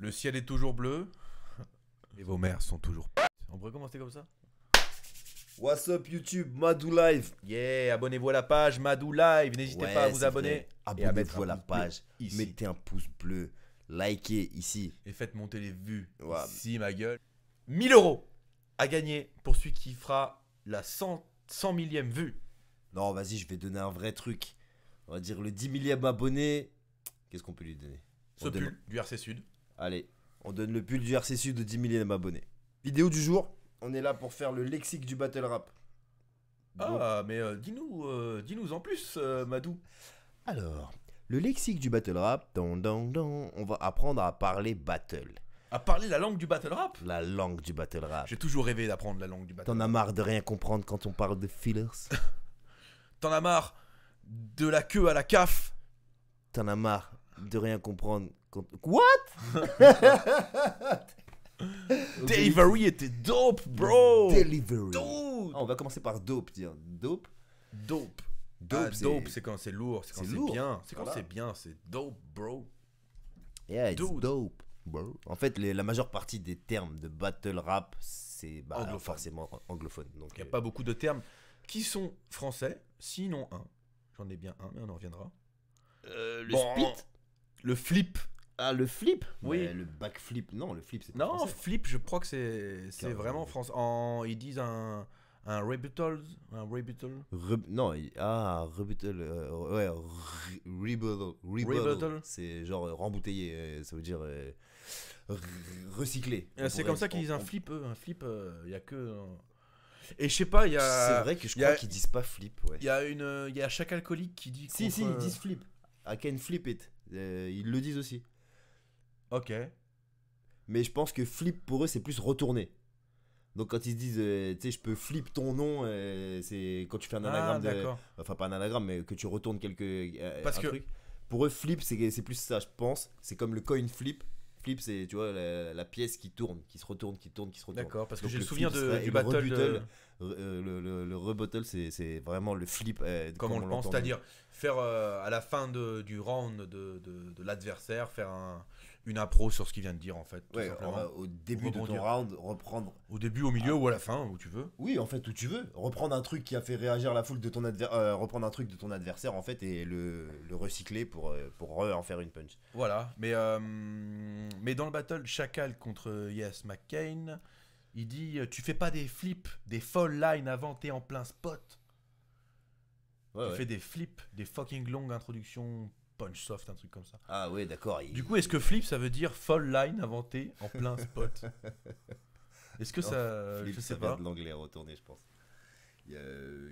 Le ciel est toujours bleu. Et vos mères sont toujours On pourrait commencer comme ça What's up YouTube, Madou Live Yeah, abonnez-vous à la page Madou Live, n'hésitez pas à vous abonner. Abonnez-vous à, la page, mettez un pouce bleu, likez ici. Et faites monter les vues si ma gueule. 1000 euros à gagner pour celui qui fera la 100, 100 millième vue. Non, vas-y, je vais donner un vrai truc. On va dire le 10 millième abonné. Qu'est-ce qu'on peut lui donner Ce pull du RC Sud. Allez, on donne le pull du RCSU de 10 millions abonnés. Vidéo du jour, on est là pour faire le lexique du battle rap. Ah, mais euh, dis-nous euh, nous en plus, euh, Madou. Alors, le lexique du battle rap, don, on va apprendre à parler battle. À parler la langue du battle rap La langue du battle rap. J'ai toujours rêvé d'apprendre la langue du battle T'en as marre de rien comprendre quand on parle de fillers T'en as marre de la queue à la CAF T'en as marre de rien comprendre What? Delivery était dope, bro! Delivery. Ah, on va commencer par dope, dire. Dope. Dope. Ah, dope, dope c'est quand c'est lourd, c'est quand c'est bien. C'est quand c'est bien, c'est dope, bro. Yeah, dope, En fait, la majeure partie des termes de battle rap, c'est bah, forcément anglophone. Donc, il n'y a euh, pas beaucoup de termes qui sont français, sinon un. J'en ai bien un, mais on en reviendra. Euh, le split Le flip ah, le flip Oui. Ouais, le backflip, non, le flip, c'est Non, flip, je crois que c'est, c'est vraiment français. En, ils disent un. Un rebuttal Un rebuttal Non, ah, rebuttal. Euh, ouais, rebuttal. C'est genre rembouteillé, euh, ça veut dire. Euh, recyclé. C'est comme ça qu'ils disent un flip, eux. Un flip, il a que. Et je sais pas, il y a. C'est vrai que je crois qu'ils disent pas flip, ouais. Il y a une. Il y a chaque alcoolique qui dit. Si, si, ils disent flip. I can flip it. ils le disent aussi. Ok. Mais je pense que flip pour eux, c'est plus retourner. Donc quand ils se disent, euh, tu sais, je peux flip ton nom, euh, c'est quand tu fais un ah, anagramme, enfin pas un anagramme, mais que tu retournes quelques euh, Parce que... Pour eux, flip, c'est plus ça, je pense. C'est comme le coin flip. Flip, c'est tu vois la, pièce qui tourne, qui se retourne, qui tourne, qui se retourne. D'accord, parce que j'ai le souvenir du battle. Le, rebuttle, c'est vraiment le flip. comme, on, le pense, c'est-à-dire faire à la fin du round de l'adversaire, faire un, une appro sur ce qu'il vient de dire en fait. simplement. au début de ton round, reprendre. Au début, au milieu ah. ou à la fin, où tu veux. Oui, en fait, où tu veux. Reprendre un truc qui a fait réagir la foule de ton adversaire, euh, reprendre un truc de ton adversaire en fait et le, recycler pour, euh, pour en faire une punch. Voilà, mais, euh, mais dans le battle Chacal contre Yes McCain, il dit Tu fais pas des flips, des fall lines avant, t'es en plein spot. tu fais des flips, des fucking longues introductions punch soft, un truc comme ça. Ah oui, d'accord. Du coup, est-ce que flip, ça veut dire fall line inventé en plein spot Est-ce que ça. je sais pas. de l'anglais retourné, je pense. Il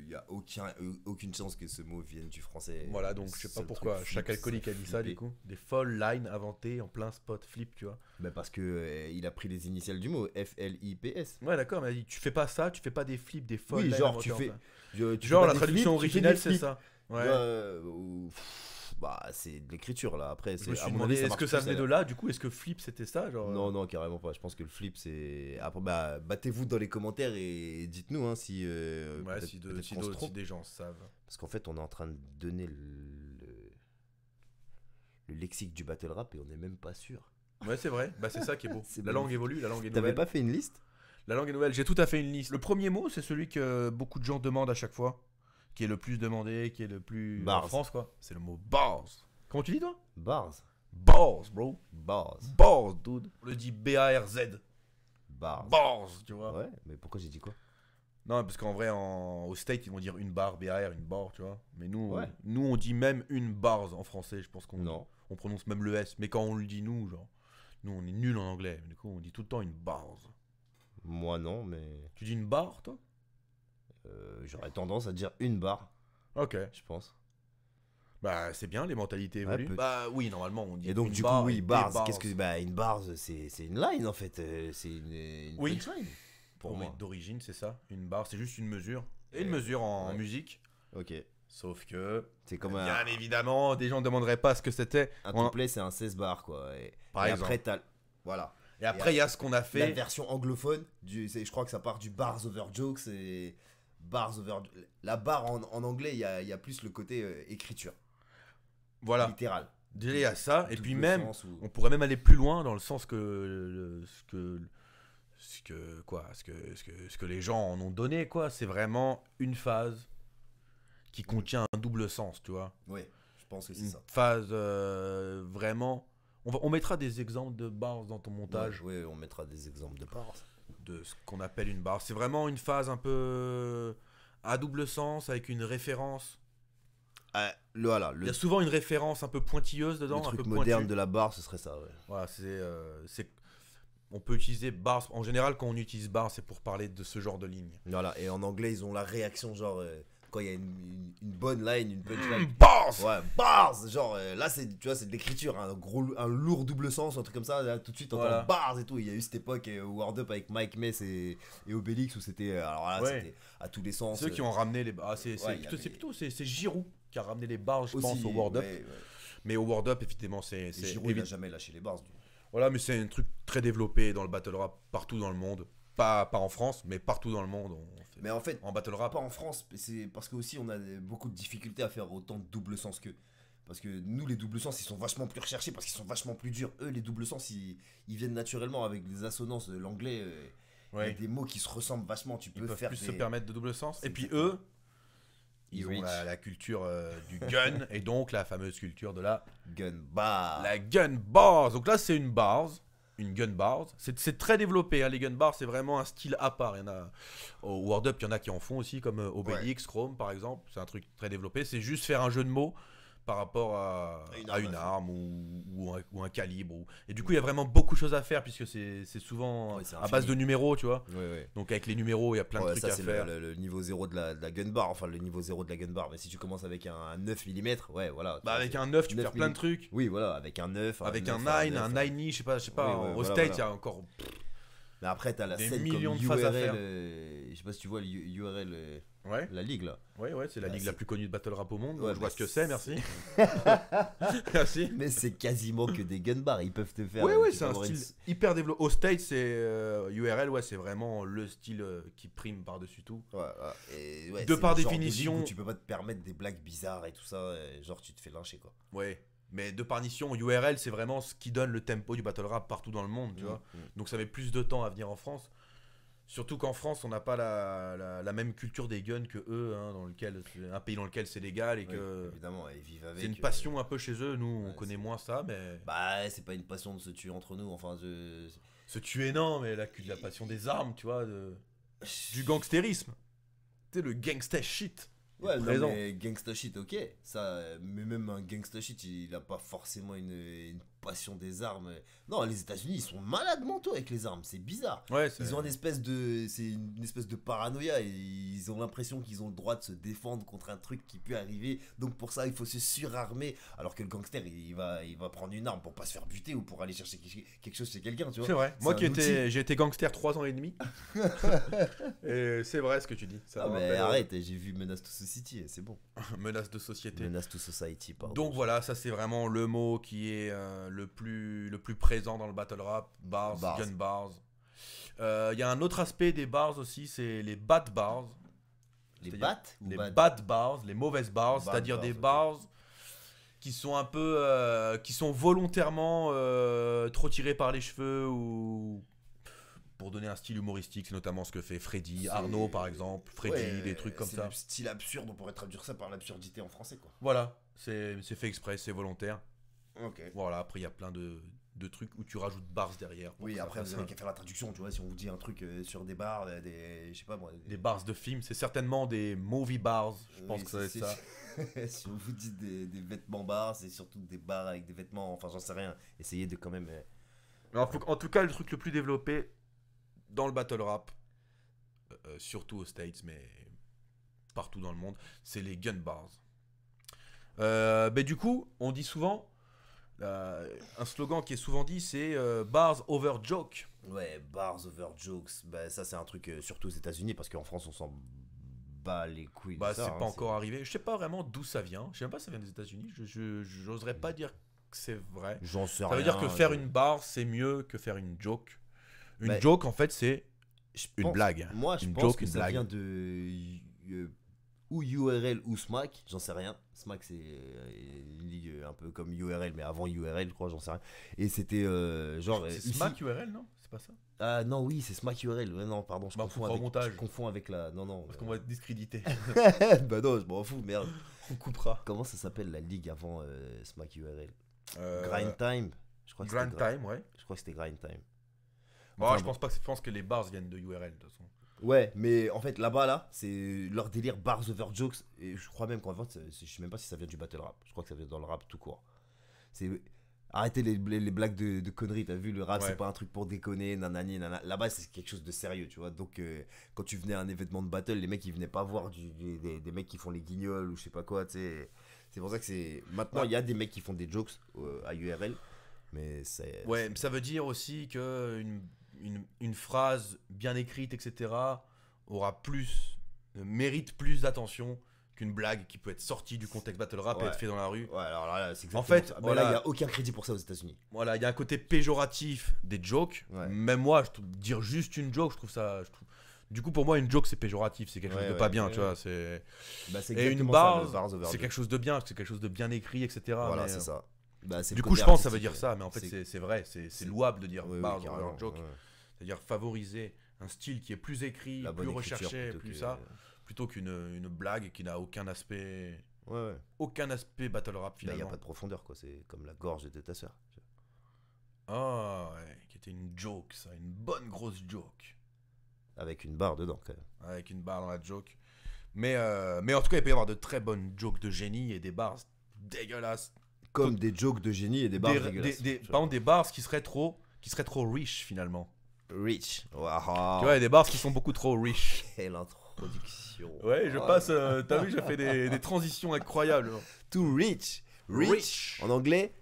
n'y a, aucun, aucune chance que ce mot vienne du français. Voilà, donc je sais pas pourquoi chaque alcoolique a dit ça, du coup. Des fall line inventées en plein spot flip, tu vois. Bah parce que euh, il a pris les initiales du mot, F-L-I-P-S. Ouais, d'accord, mais tu fais pas ça, tu fais pas des flips, des folles oui, genre, tu fais. genre, la traduction originale, c'est ça. Ouais. Euh, bah, c'est de l'écriture là. Après, c'est. Est-ce que ça venait de là Du coup, est-ce que Flip c'était ça Non, euh non, carrément pas. Je pense que le Flip c'est. bah, battez-vous dans les commentaires et dites-nous hein, si. Euh, si, des gens savent. Parce qu'en fait, on est en train de donner le... lexique du battle rap et on n'est même pas sûr. Ouais, c'est vrai. Bah, c'est ça qui est beau. la langue évolue, la langue est nouvelle. T'avais pas fait une liste La langue est nouvelle. J'ai tout à fait une liste. Le premier mot, c'est celui que beaucoup de gens demandent à chaque fois qui est le plus demandé, qui est le plus. En France, quoi. C'est le mot bars. Comment tu dis, toi Bars. Bars, bro. Bars. Bars, dude. On le dit B-A-R-Z. Bars. Bars, tu vois. Ouais, mais pourquoi j'ai dit quoi Non, parce qu'en vrai, en... au State, ils vont dire une barre, B-A-R, une barre, tu vois. Mais nous, on... nous, on dit même une bars en français, je pense qu'on. Non. On prononce même le S, mais quand on le dit nous, genre, nous on est nul en anglais, du coup on dit tout le temps une barre. Moi non, mais. Tu dis une barre toi euh, j'aurais tendance à dire une barre. Ok. Je pense. Bah, c'est bien, les mentalités évoluent. bah oui, normalement, on dit. Et donc, du coup, oui, barre Qu'est-ce que bah, une barre C'est une line en fait. Euh, c'est une, une Pour moi. D'origine, c'est ça. Une barre, c'est juste une mesure. Et une mesure en musique. Ok. Sauf que. C'est comme Bien évidemment, des gens ne demanderaient pas ce que c'était. Un complet c'est un 16 bars, quoi. Et, Par et après, t'as. Voilà. Et après, il y a ce qu'on a fait. La version anglophone, du... je crois que ça part du bars over jokes et bars over. La barre en, anglais, il y a, plus le côté euh, écriture. Voilà. Littéral. à ça. Et puis même, on pourrait même aller plus loin dans le sens que. ce que ce que quoi ce que, ce que ce que les gens en ont donné quoi c'est vraiment une phase qui contient un double sens tu vois oui je pense que c'est ça phase euh, vraiment on, on mettra des exemples de bars dans ton montage oui on mettra des exemples de bars de ce qu'on appelle une barre. C'est vraiment une phase un peu euh, à double sens, avec une référence. Ah, le, voilà, Il y a souvent une référence un peu pointilleuse dedans. Le truc moderne de la barre, ce serait ça. Euh, c'est, on peut utiliser barre. En général, quand on utilise barre, c'est pour parler de ce genre de ligne. Voilà, et en anglais, ils ont la réaction genre. Euh, quand il y a une, bonne line, une bonne Mmh, bars Ouais, bars Genre, euh, là, c'est, tu vois, c'est de l'écriture, un, hein. gros, un lourd double sens, un truc comme ça. Là, tout de suite, on voilà. bars et tout. Il y a eu cette époque, au euh, Word Up avec Mike Mess et, et Obélix, où c'était. Euh, alors là, c'était à tous les sens. Ceux qui ont ramené les. bars, ah, c'est, plutôt, c'est C'est, Giroud qui a ramené les bars, je pense, au Word Up. mais au World Up, évidemment, c'est. Giroud, n'a jamais lâché les bars. Voilà, mais c'est un truc très développé dans le battle rap partout dans le monde. Pas, pas en France, mais partout dans le monde. mais en fait, en battle rap. Pas en France, c'est parce que aussi on a beaucoup de difficultés à faire autant de double sens que. Parce que nous, les doubles sens, ils sont vachement plus recherchés parce qu'ils sont vachement plus durs. Eux, les doubles sens, ils, ils viennent naturellement avec des assonances. de L'anglais, euh, des mots qui se ressemblent vachement. Tu peux ils peuvent se permettre de double sens. Et puis eux, ils ont la, culture euh, du gun et donc la fameuse culture de la gun bar. La gun bars. Donc là, c'est une bars une gun Bars, C'est très développé, hein, les gun bars, c'est vraiment un style à part. Il y en a au Word Up, il y en a qui en font aussi, comme euh, Obelix, Chrome par exemple. C'est un truc très développé. C'est juste faire un jeu de mots par rapport à, une arme, ou, ou, un, calibre. Ou... Et du coup, il y a vraiment beaucoup de choses à faire puisque c'est souvent à base de numéros, tu vois. Donc avec les numéros, il y a plein de trucs à faire. Le, niveau 0 de la, de la, gun bar, enfin le niveau 0 de la gun bar. Mais si tu commences avec un 9 mm, ouais, voilà. Bah, avec un 9, tu peux faire plein de trucs. Oui, voilà, avec un 9. Avec un 9, un 9, un je sais pas, je sais pas. au State, il y a encore. Mais après, t'as la 7 millions comme de choses à faire. Euh, je sais pas si tu vois l'URL. La ligue, là. Oui c'est la euh, ligue la plus connue de battle rap au monde. je vois ce que c'est, merci. merci. Mais c'est quasiment que des gun bars. Ils peuvent te faire. Oui Oui, c'est un style hyper développé. Au State, c'est URL, euh, ouais, c'est vraiment le style euh, qui prime par-dessus tout. de par définition. tu peux pas te permettre des blagues bizarres et tout ça. genre, tu te fais lyncher, quoi. Ouais. Mais de par mission, URL, c'est vraiment ce qui donne le tempo du battle rap partout dans le monde, tu mmh, vois. Mmh. Donc ça met plus de temps à venir en France. Surtout qu'en France, on n'a pas la, même culture des guns que eux, hein, dans lequel, un pays dans lequel c'est légal et que. évidemment, ils vivent avec. C'est une euh, passion un peu chez eux, nous, on connaît moins ça, mais. Bah, c'est pas une passion de se tuer entre nous, enfin. de... Se tuer, non, mais la, la passion des armes, tu vois, du gangstérisme. Tu sais, le gangsta shit. Ouais, mais gangsta shit, ok. Ça, mais même un gangsta shit, il n'a pas forcément une des armes. Non, les États-Unis, ils sont malades mentaux avec les armes, c'est bizarre. ils ont une espèce de, c'est une espèce de paranoïa. Et ils ont l'impression qu'ils ont le droit de se défendre contre un truc qui peut arriver. Donc pour ça, il faut se surarmer. Alors que le gangster, il va, il va prendre une arme pour pas se faire buter ou pour aller chercher quelque chose chez quelqu'un, tu vois. C'est vrai. Moi qui étais, j'ai été gangster 3 ans et demi. et c'est vrai ce que tu dis. Ça arrête, j'ai vu Menace to Society, c'est bon. Menace de société. Menace to Society, Donc voilà, ça c'est vraiment le mot qui est euh, le, plus, le plus présent dans le battle rap, bars, gun bars. Il euh, y a un autre aspect des bars aussi, c'est les bad bars. Les bats Les bad? bars, les mauvaises bars, c'est-à-dire des bars qui sont un peu. Euh, qui sont volontairement euh, trop tirés par les cheveux ou. Pour donner un style humoristique, c'est notamment ce que fait Freddy, Arnaud par exemple, Freddy, des trucs comme ça. C'est un style absurde, on pourrait traduire ça par l'absurdité en français quoi. Voilà, c'est fait exprès, c'est volontaire. Voilà, après, il y a plein de, trucs où tu rajoutes bars derrière. Oui, après, vous n'avez qu'à faire la traduction, tu vois, si on vous dit un truc euh, sur des bars, des. pas Des, bars de films, c'est certainement des movie bars, je pense que c'est ça. si on vous dit des, vêtements bars, c'est surtout des bars avec des vêtements, enfin, j'en sais rien. Essayez de quand même. Euh, en tout cas, le truc le plus développé dans le battle rap, euh, surtout aux States, mais partout dans le monde, c'est les gun bars. mais du coup, on dit souvent euh, un slogan qui est souvent dit, c'est euh, bars over joke. Ouais, bars over jokes. Bah, ça, c'est un truc euh, surtout aux États-Unis parce qu'en France, on s'en bat les couilles. Bah, c'est hein, pas encore arrivé. Je sais pas vraiment d'où ça vient. Je sais même pas si ça vient des États-Unis. Je j'oserais pas dire que c'est vrai. J'en sais ça rien. Ça veut dire que faire une barre, c'est mieux que faire une joke. Une bah, joke, en fait, c'est une blague. Moi, je pense que ça vient de ou URL ou SMAC, j'en sais rien. SMAC, c'est euh, une ligue euh, un peu comme URL, mais avant URL, je crois, j'en sais rien. Et c'était euh, genre. C'est SMAC URL, non C'est pas ça Ah non, oui, c'est SMAC URL. non, pardon, je, bah, confonds avec, je confonds avec la. Non, non. Parce qu'on va être discrédité. bah non, je m'en fous, merde. On coupera. Comment ça s'appelle la ligue avant SMAC URL Grind Time je crois Grind Time, ouais. Je crois que c'était Grind Time. Bah, je, pense pas, je pense que les bars viennent de URL, de toute façon. Ouais, mais en fait, là-bas, là, c'est leur délire bars over jokes. Et je crois même qu'en fait, je sais même pas si ça vient du battle rap. Je crois que ça vient dans le rap tout court. C'est. Arrêtez les, blagues de, de conneries, t'as vu, le rap c'est pas un truc pour déconner, nanani, nanana. Là-bas c'est quelque chose de sérieux, tu vois. Donc euh, quand tu venais à un événement de battle, les mecs ils venaient pas voir des, mecs qui font les guignols ou je sais pas quoi, tu C'est pour ça que c'est. Maintenant il y a des mecs qui font des jokes euh, à URL, mais c'est. Ouais, mais ça veut dire aussi que une, phrase bien écrite, etc., aura plus, euh, mérite plus d'attention qu'une blague qui peut être sortie du contexte battle rap et être fait dans la rue. Ouais, alors là, En fait, voilà, il n'y a aucun crédit pour ça aux États-Unis. Voilà, il y a un côté péjoratif des jokes. Même moi, je dire juste une joke, je trouve ça. Du coup, pour moi, une joke, c'est péjoratif, c'est quelque chose de pas bien, tu vois. Bah, c'est. et une barre, c'est quelque chose de bien, c'est quelque chose de bien écrit, etc. Voilà, c'est euh, ça. Bah, du coup, je pense que ça veut dire ça, mais en fait, c'est vrai, c'est louable de dire bar, joke. C'est-à-dire favoriser un style qui est plus écrit, plus recherché, plus ça, plutôt qu'une blague qui n'a aucun aspect. Aucun aspect battle rap bah, finalement. Il n'y a pas de profondeur, quoi. C'est comme la gorge de ta sœur. Ah, ouais, qui était une joke, ça, une bonne grosse joke. Avec une barre dedans, quand Avec une barre dans la joke. Mais, euh, mais en tout cas, il peut y avoir de très bonnes jokes de génie et des barres dégueulasses comme des jokes de génie et des bars des, des, par des bars qui seraient trop, qui seraient trop rich finalement. Rich. Wow. Tu vois, des bars qui sont beaucoup trop riches. Quelle introduction. Ouais, je passe. Euh, t'as vu, j'ai fait des, transitions incroyables. Hein. Too rich. Rich. En anglais.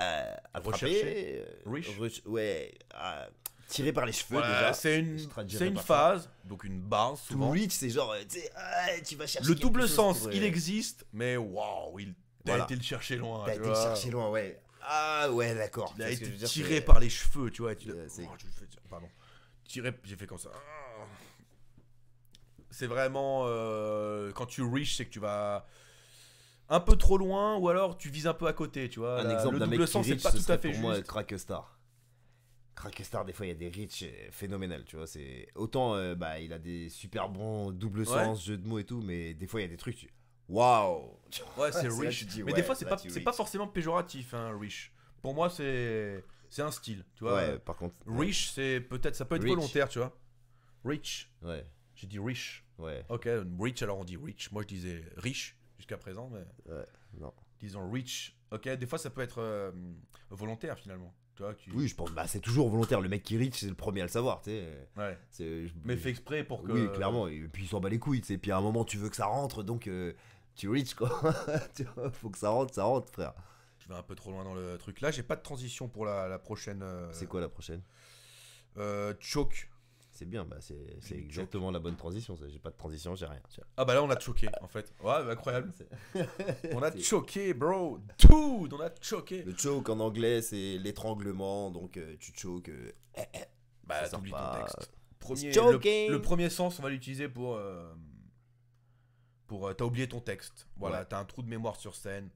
Euh, Recherché. Euh, rich. ouais. Euh, tiré par les cheveux déjà. C'est une, phase, donc une barre souvent. Too rich, c'est genre, euh, ah, tu vas chercher. Le double sens, il existe, mais waouh, il T'as été le chercher loin. T'as été chercher loin, ouais. Ah ouais, d'accord. T'as été tiré par les cheveux, tu vois. Tu oh, Pardon. Tiré, j'ai fait comme ça. Ah. C'est vraiment euh, quand tu reach, c'est que tu vas un peu trop loin ou alors tu vises un peu à côté, tu vois. Un exemple d'un mec sens, c'est pas tout à fait pour juste. moi crack star. des fois il y a des riches euh, phénoménal, tu vois. C'est autant euh, bah il a des super bons double sens, jeu de mots et tout, mais des fois il y a des trucs. Waouh Ouais, c'est rich. mais des fois, c'est pas, pas forcément péjoratif, hein, rich. Pour moi, c'est c'est un style, tu vois. par contre. Rich, c'est peut-être, ça peut être volontaire, tu vois. Rich. Ouais. J'ai dit rich. Ouais. Ok, rich, alors on dit rich. Moi, je disais riche jusqu'à présent, mais. Ouais, non. Disons rich. Ok, des fois, ça peut être euh, volontaire finalement. Toi, tu... Oui, je pense. Bah, c'est toujours volontaire. Le mec qui rich c'est le premier à le savoir, tu sais. Ouais. Mais fait exprès pour que. Oui, clairement. Et puis il s'en bat les couilles, tu Puis à un moment, tu veux que ça rentre, donc euh, tu reach quoi. faut que ça rentre, ça rentre, frère. Je vais un peu trop loin dans le truc. Là, j'ai pas de transition pour la, prochaine. Euh, c'est quoi la prochaine euh, Choke. C'est bien, bah c'est exactement la bonne transition. J'ai pas de transition, j'ai rien. Ah bah là, on a choqué en fait. Ouais, incroyable. On a choqué, bro. Dude, on a choqué. Le choke en anglais, c'est l'étranglement, donc euh, tu choke. Eh, eh. Bah, ça ton texte. Premier, le, premier sens, on va l'utiliser pour pour euh, t'as oublié ton texte. Voilà, t'as un trou de mémoire sur scène.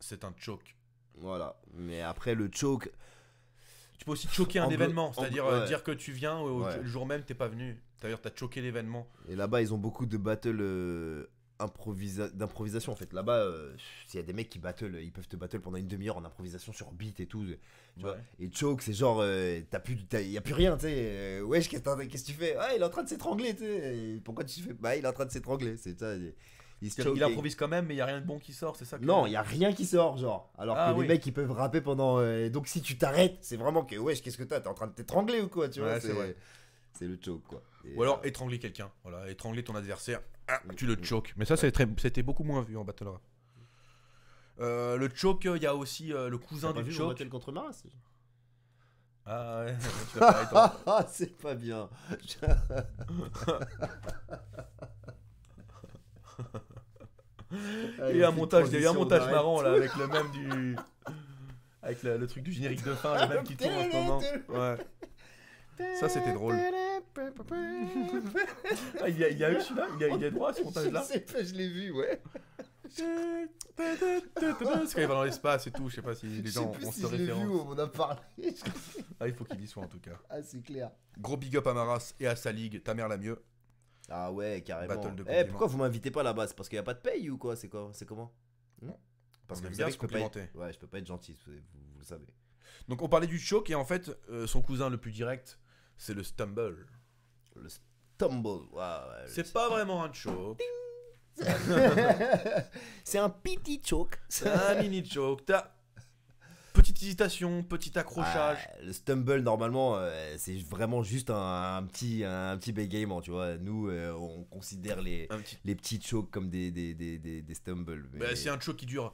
C'est un choke. Voilà. Mais après le choke. Tu peux aussi choquer un événement, c'est-à-dire euh, dire que tu viens le jour même t'es pas venu. D'ailleurs, t'as choqué l'événement. Et là-bas, ils ont beaucoup de battles euh, d'improvisation en fait. Là-bas, euh, y a des mecs qui battle, ils peuvent te battle pendant une demi-heure en improvisation sur beat et tout. Tu vois et choke, c'est genre, Il euh, n'y y a plus rien, tu sais. Euh, wesh, qu'est-ce que tu fais Ah, il est en train de s'étrangler, tu sais. Pourquoi tu fais Bah, il est en train de s'étrangler, c'est ça. Il, improvise quand même, mais il y a rien de bon qui sort, c'est ça Non, il y a rien qui sort, genre. Alors ah que les mecs, ils peuvent rapper pendant. donc si tu t'arrêtes, c'est vraiment que, wesh, qu'est-ce que t'as T'es en train de t'étrangler ou quoi, tu vois C'est le choke, quoi. Ou alors étrangler quelqu'un, voilà, étrangler ton adversaire. Ah, tu le choke. Mais ça, c'était beaucoup moins vu en Battle Rap. Euh, le choke, il y a aussi euh, le cousin du choke. Battle contre Ah ouais, tu Ah, c'est pas bien. il y a un montage, un montage marrant là avec le même du avec le, truc du générique de fin, le même qui tourne en ce moment. Ouais. Ça, c'était drôle. Ah, il, y a, eu celui-là Il y a, il y droit à ce montage-là je, je l'ai vu, ouais. Parce qu'il va dans l'espace et tout, je sais pas si les gens ont si cette référence. Vu, on a parlé. ah, il faut qu'il y soit en tout cas. Ah, c'est clair. Gros big up à Maras et à sa ligue, ta mère la mieux. Ah ouais, carrément. Eh, pourquoi vous m'invitez pas là-bas C'est Parce qu'il y a pas de paye ou quoi C'est quoi C'est comment Non. Parce que vous bien se complémenter. Ouais, je peux pas être gentil, vous, le savez. Donc on parlait du choc et en fait euh, son cousin le plus direct c'est le stumble. Le stumble, C'est pas vraiment un choke. c'est un petit choke. C'est un mini choke. petite hésitation, petit accrochage. le stumble, normalement, euh, c'est vraiment juste un, petit, un, petit bégaiement, tu vois. Nous, euh, on considère les, les petits chokes comme des, des, des, des, stumbles. Bah, mais... c'est un choke qui dure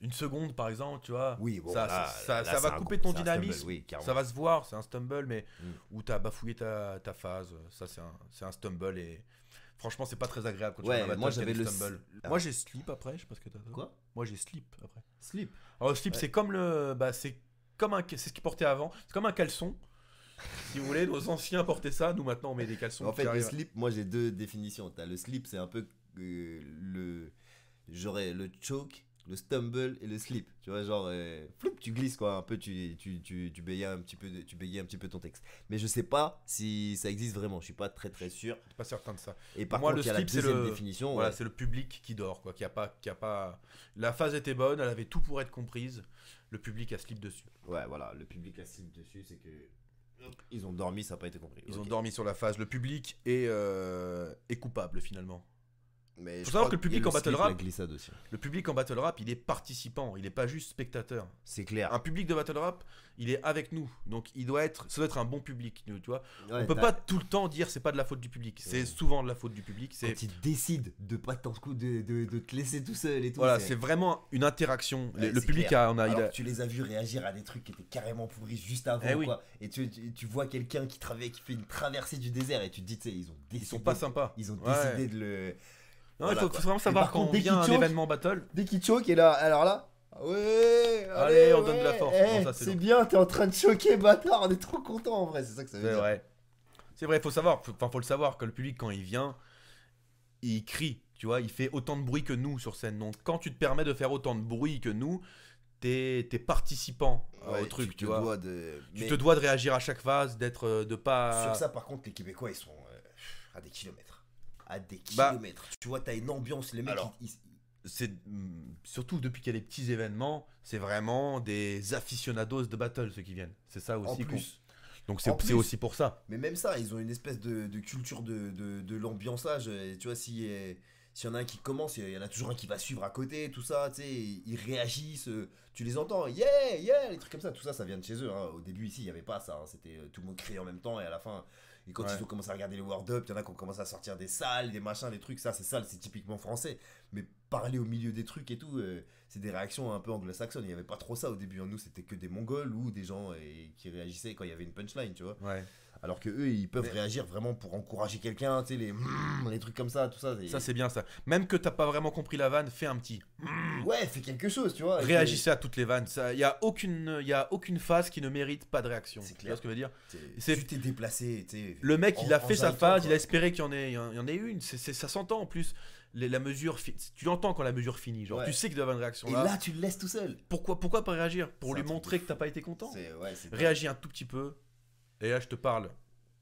une seconde par exemple, tu vois. Oui, ça, ça, va couper ton dynamisme. ça va se voir, c'est un stumble, mais hmm. où tu as bafouillé ta, phase. Ça, c'est un, stumble et franchement, c'est pas très agréable quand tu Moi, j'avais le stumble. Moi, ah. j'ai slip après, je pense que t'as. Quoi Moi, j'ai slip après. Slip Alors, oh, slip, c'est comme le. Bah, c'est comme un. C'est ce qu'ils portaient avant. C'est comme un caleçon. si vous voulez, nos anciens portaient ça. Nous, maintenant, on met des caleçons. En fait, le slip, moi, j'ai deux définitions. as le slip, c'est un peu. Euh, le. J'aurais le choke le stumble et le slip. Tu vois, genre, euh, tu glisses quoi, un peu, tu, tu, tu, tu un petit peu, tu un petit peu ton texte. Mais je sais pas si ça existe vraiment. Je suis pas très très sûr. Je suis pas certain de ça. Et par Moi, le slip, c'est le définition. Voilà, c'est le public qui dort quoi, qui a pas, qui a pas. La phase était bonne, elle avait tout pour être comprise. Le public a slip dessus. Ouais, voilà, le public a slip dessus, c'est que. Ils ont dormi, ça n'a pas été compris. Ils ont dormi sur la phase. Le public est, euh, est coupable finalement. Mais faut savoir que le public en battle rap, le public en battle rap, il est participant, il n'est pas juste spectateur. C'est clair. Un public de battle rap, il est avec nous, donc il doit être, ça doit être un bon public, tu vois. On peut pas tout le temps dire c'est pas de la faute du public, c'est souvent de la faute du public. C'est quand décide de pas de, de, de, te laisser tout seul et tout. Voilà, c'est vraiment une interaction. le public a, tu les as vus réagir à des trucs qui étaient carrément pourris juste avant, eh Et tu, tu, vois quelqu'un qui qui fait une traversée du désert et tu te dis, ils ont décidé, ils sont pas sympas. Ils ont décidé de le non, il faut vraiment savoir quand vient un événement battle. Dès qu'il choque, et là, alors là, ah Ouais, allez, on donne de la force. Eh, c'est bien, t'es en train de choquer, bâtard. On est trop content en vrai, c'est ça que ça veut dire. Vrai. C'est vrai, faut savoir, faut, faut le savoir que le public quand il vient, il crie, tu vois, il fait autant de bruit que nous sur scène. Donc quand tu te permets de faire autant de bruit que nous, t'es es participant ah au truc, tu, vois. Tu te dois de réagir à chaque phase, d'être, euh, de pas. Sur ça, par contre, les Québécois ils sont euh, à des kilomètres à des bah, kilomètres. tu vois, t'as une ambiance, les mecs. c'est hmm, surtout depuis qu'il y a les petits événements, c'est vraiment des aficionados de battle ceux qui viennent. C'est ça aussi. Donc c'est aussi pour ça. Mais même ça, ils ont une espèce de, culture de, de, l'ambiançage. Tu vois, si s'il y en a un qui commence, il y en a toujours un qui va suivre à côté, tout ça, tu sais, ils réagissent, euh, tu les entends, yeah, yeah, les trucs comme ça, tout ça, ça vient de chez eux. Hein. Au début, ici, il n'y avait pas ça, hein. c'était euh, tout le monde criait en même temps, et à la fin, et quand ils ont à regarder les World Up, il y en a qui ont à sortir des salles, des machins, des trucs. Ça, c'est sale, c'est typiquement français. Mais parler au milieu des trucs et tout, euh, c'est des réactions un peu anglo-saxonnes. Il n'y avait pas trop ça au début. Hein. nous, c'était que des Mongols ou des gens euh, qui réagissaient quand il y avait une punchline, tu vois. Ouais alors que eux ils peuvent réagir vraiment pour encourager quelqu'un, tu mm, les trucs comme ça, tout ça. Ça c'est bien ça. Même que t'as pas vraiment compris la vanne, fais un petit. Mm. Ouais, fais quelque chose, tu vois. Réagissez à toutes les vannes. il y a aucune, il a aucune phase qui ne mérite pas de réaction. C'est Tu ce que je veux dire C'est tu t'es déplacé. Le mec, il a fait sa phase, il a espéré qu'il y en ait, y en une. C'est ça s'entend en plus. la mesure, tu l'entends quand la mesure finit. Genre, tu sais qu'il doit avoir une réaction. Et là, tu le laisses tout seul. Pourquoi, pourquoi pas réagir Pour lui montrer que t'as pas été content. Ouais, Réagis un tout petit peu et là, je te parle.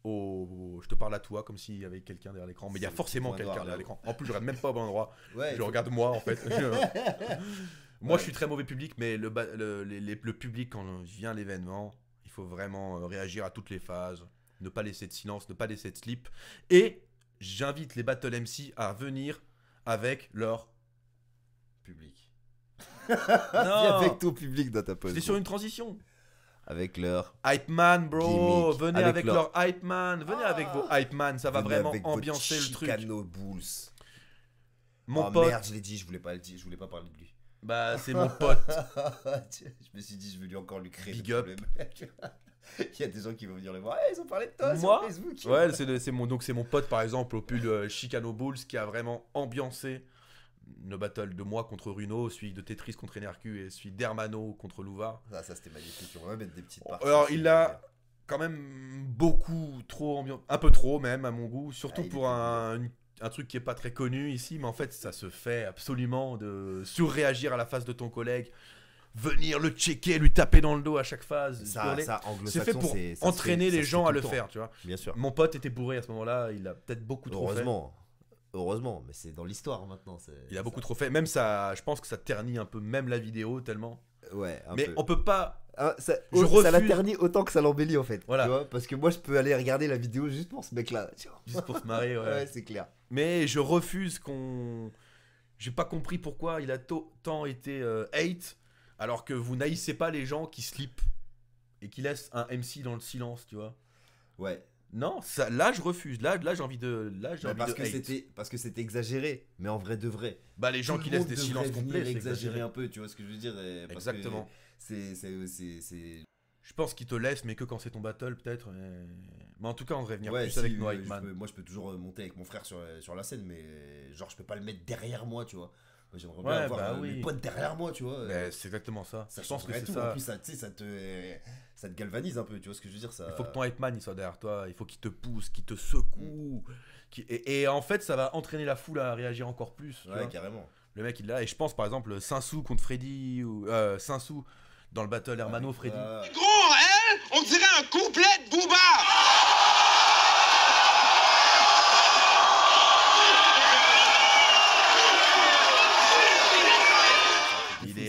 Au... Je te parle à toi comme s'il y avait quelqu'un derrière l'écran, mais il y a forcément quelqu'un derrière l'écran. En plus, je regarde même pas au bon endroit. je regarde moi en fait. moi, je suis très mauvais public, mais le, le public quand vient l'événement, il faut vraiment euh, réagir à toutes les phases, ne pas laisser de silence, ne pas laisser de slip. Et j'invite les Battle MC à venir avec leur public. avec ton public dans ta position. C'est sur une transition avec leur hype man, bro. Venez avec, leur... hype man. Venez ah. avec vos hype man. Ça va vraiment ambiancer le truc. Bulls. Mon oh, pote. Merde, je l'ai dit. Je voulais pas le dire. Je voulais pas parler de lui. Bah, c'est mon pote. je me suis dit, je vais lui encore lui créer. Big up. Il y a des gens qui vont venir le voir. Eh, ils ont parlé de toi sur Facebook. Ouais, c'est mon donc c'est mon pote par exemple au pull euh, Chicano Bulls qui a vraiment ambiancé nos battles de moi contre Runo, celui de Tetris contre Enercu et celui d'Hermano contre Louva. Ah, ça c'était magnifique, on va mettre des petites parties. Alors il a quand même beaucoup trop ambiant, un peu trop même à mon goût, surtout ah, pour un, truc qui est pas très connu ici, mais en fait ça se fait absolument de surréagir à la face de ton collègue. Venir le checker, lui taper dans le dos à chaque phase. Ça, ça c'est fait pour entraîner les gens à le, faire, tu vois. Bien sûr. Mon pote était bourré à ce moment-là, il a peut-être beaucoup trop. Heureusement. Heureusement, mais c'est dans l'histoire hein, maintenant. Il a beaucoup trop fait. Même ça, je pense que ça ternit un peu même la vidéo tellement. Ouais. Un mais on peut pas. Ah, ça, ça la ternit autant que ça l'embellit en fait. Voilà. parce que moi, je peux aller regarder la vidéo juste pour ce mec-là. Juste pour se marier, Ouais, ouais c'est clair. Mais je refuse qu'on. J'ai pas compris pourquoi il a tant été euh, hate alors que vous n'haïssez pas les gens qui slip et qui laissent un MC dans le silence, tu vois. Ouais. Non, là je refuse. Là, là j'ai envie de. Là, parce, que c'était, parce que c'était exagéré, mais en vrai de vrai. Bah, les gens qui laissent des silences complets. exagéré un peu, tu vois ce que je veux dire Exactement. c'est, Je pense qu'ils te laissent, mais que quand c'est ton battle, peut-être. Euh, mais... en tout cas, on devrait venir plus avec euh, Moi, je peux toujours euh, monter avec mon frère sur, sur la scène, mais genre, je peux pas le mettre derrière moi, tu vois. J'aimerais bien avoir bah, potes derrière moi, tu vois. c'est exactement ça. ça je pense que c'est ça. En plus, ça, te, ça te galvanise un peu, tu vois ce que je veux dire. Ça... Il faut que ton hype man il soit derrière toi, il faut qu'il te pousse, qu'il te secoue. Mm. et, en fait, ça va entraîner la foule à réagir encore plus. ouais, carrément. Le mec, il l'a. Et je pense, par exemple, sous contre Freddy, ou euh, dans le battle Hermano-Freddy. Ah. Gros, hein On dirait un couplet de Booba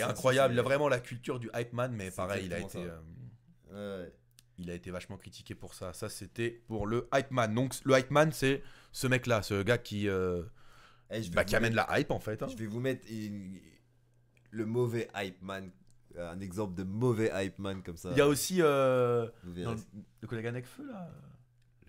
incroyable. Il a vraiment la culture du hype man, mais pareil, il a été. Euh, il a été vachement critiqué pour ça. Ça, c'était pour le hype man. Donc, le hype man, c'est ce mec-là, ce gars qui, euh, eh, bah, qui amène la hype en fait. Hein. Je vais vous mettre le mauvais hype man, euh, un exemple de mauvais hype man comme ça. Il y a aussi le... collègue Feu, là.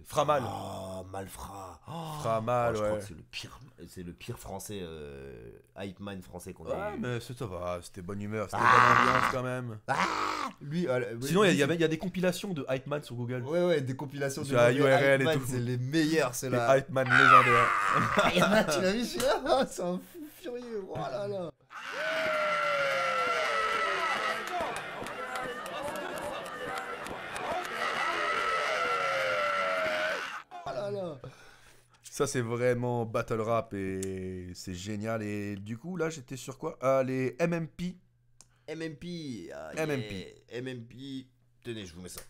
Framal. Oh, Malfra. Framal, oh. oh, je ouais. crois que c'est le pire, c'est le pire français, euh, hype man français qu'on a. Ouais, mais ça va, c'était bonne humeur, c'était ah. bonne ambiance quand même. Ah lui, euh, Sinon, il y, a des compilations de hype man sur Google. Ouais, ouais, des compilations de la URL et tout. C'est les meilleurs, c'est là. Hype man légendaire. Ah, tu l'as vu C'est un fou furieux. Oh là. ça. c'est vraiment battle rap et c'est génial. Et du coup, là, j'étais sur quoi Ah, les MMP. MMP. Ah, MMP. MMP. Tenez, je vous mets ça.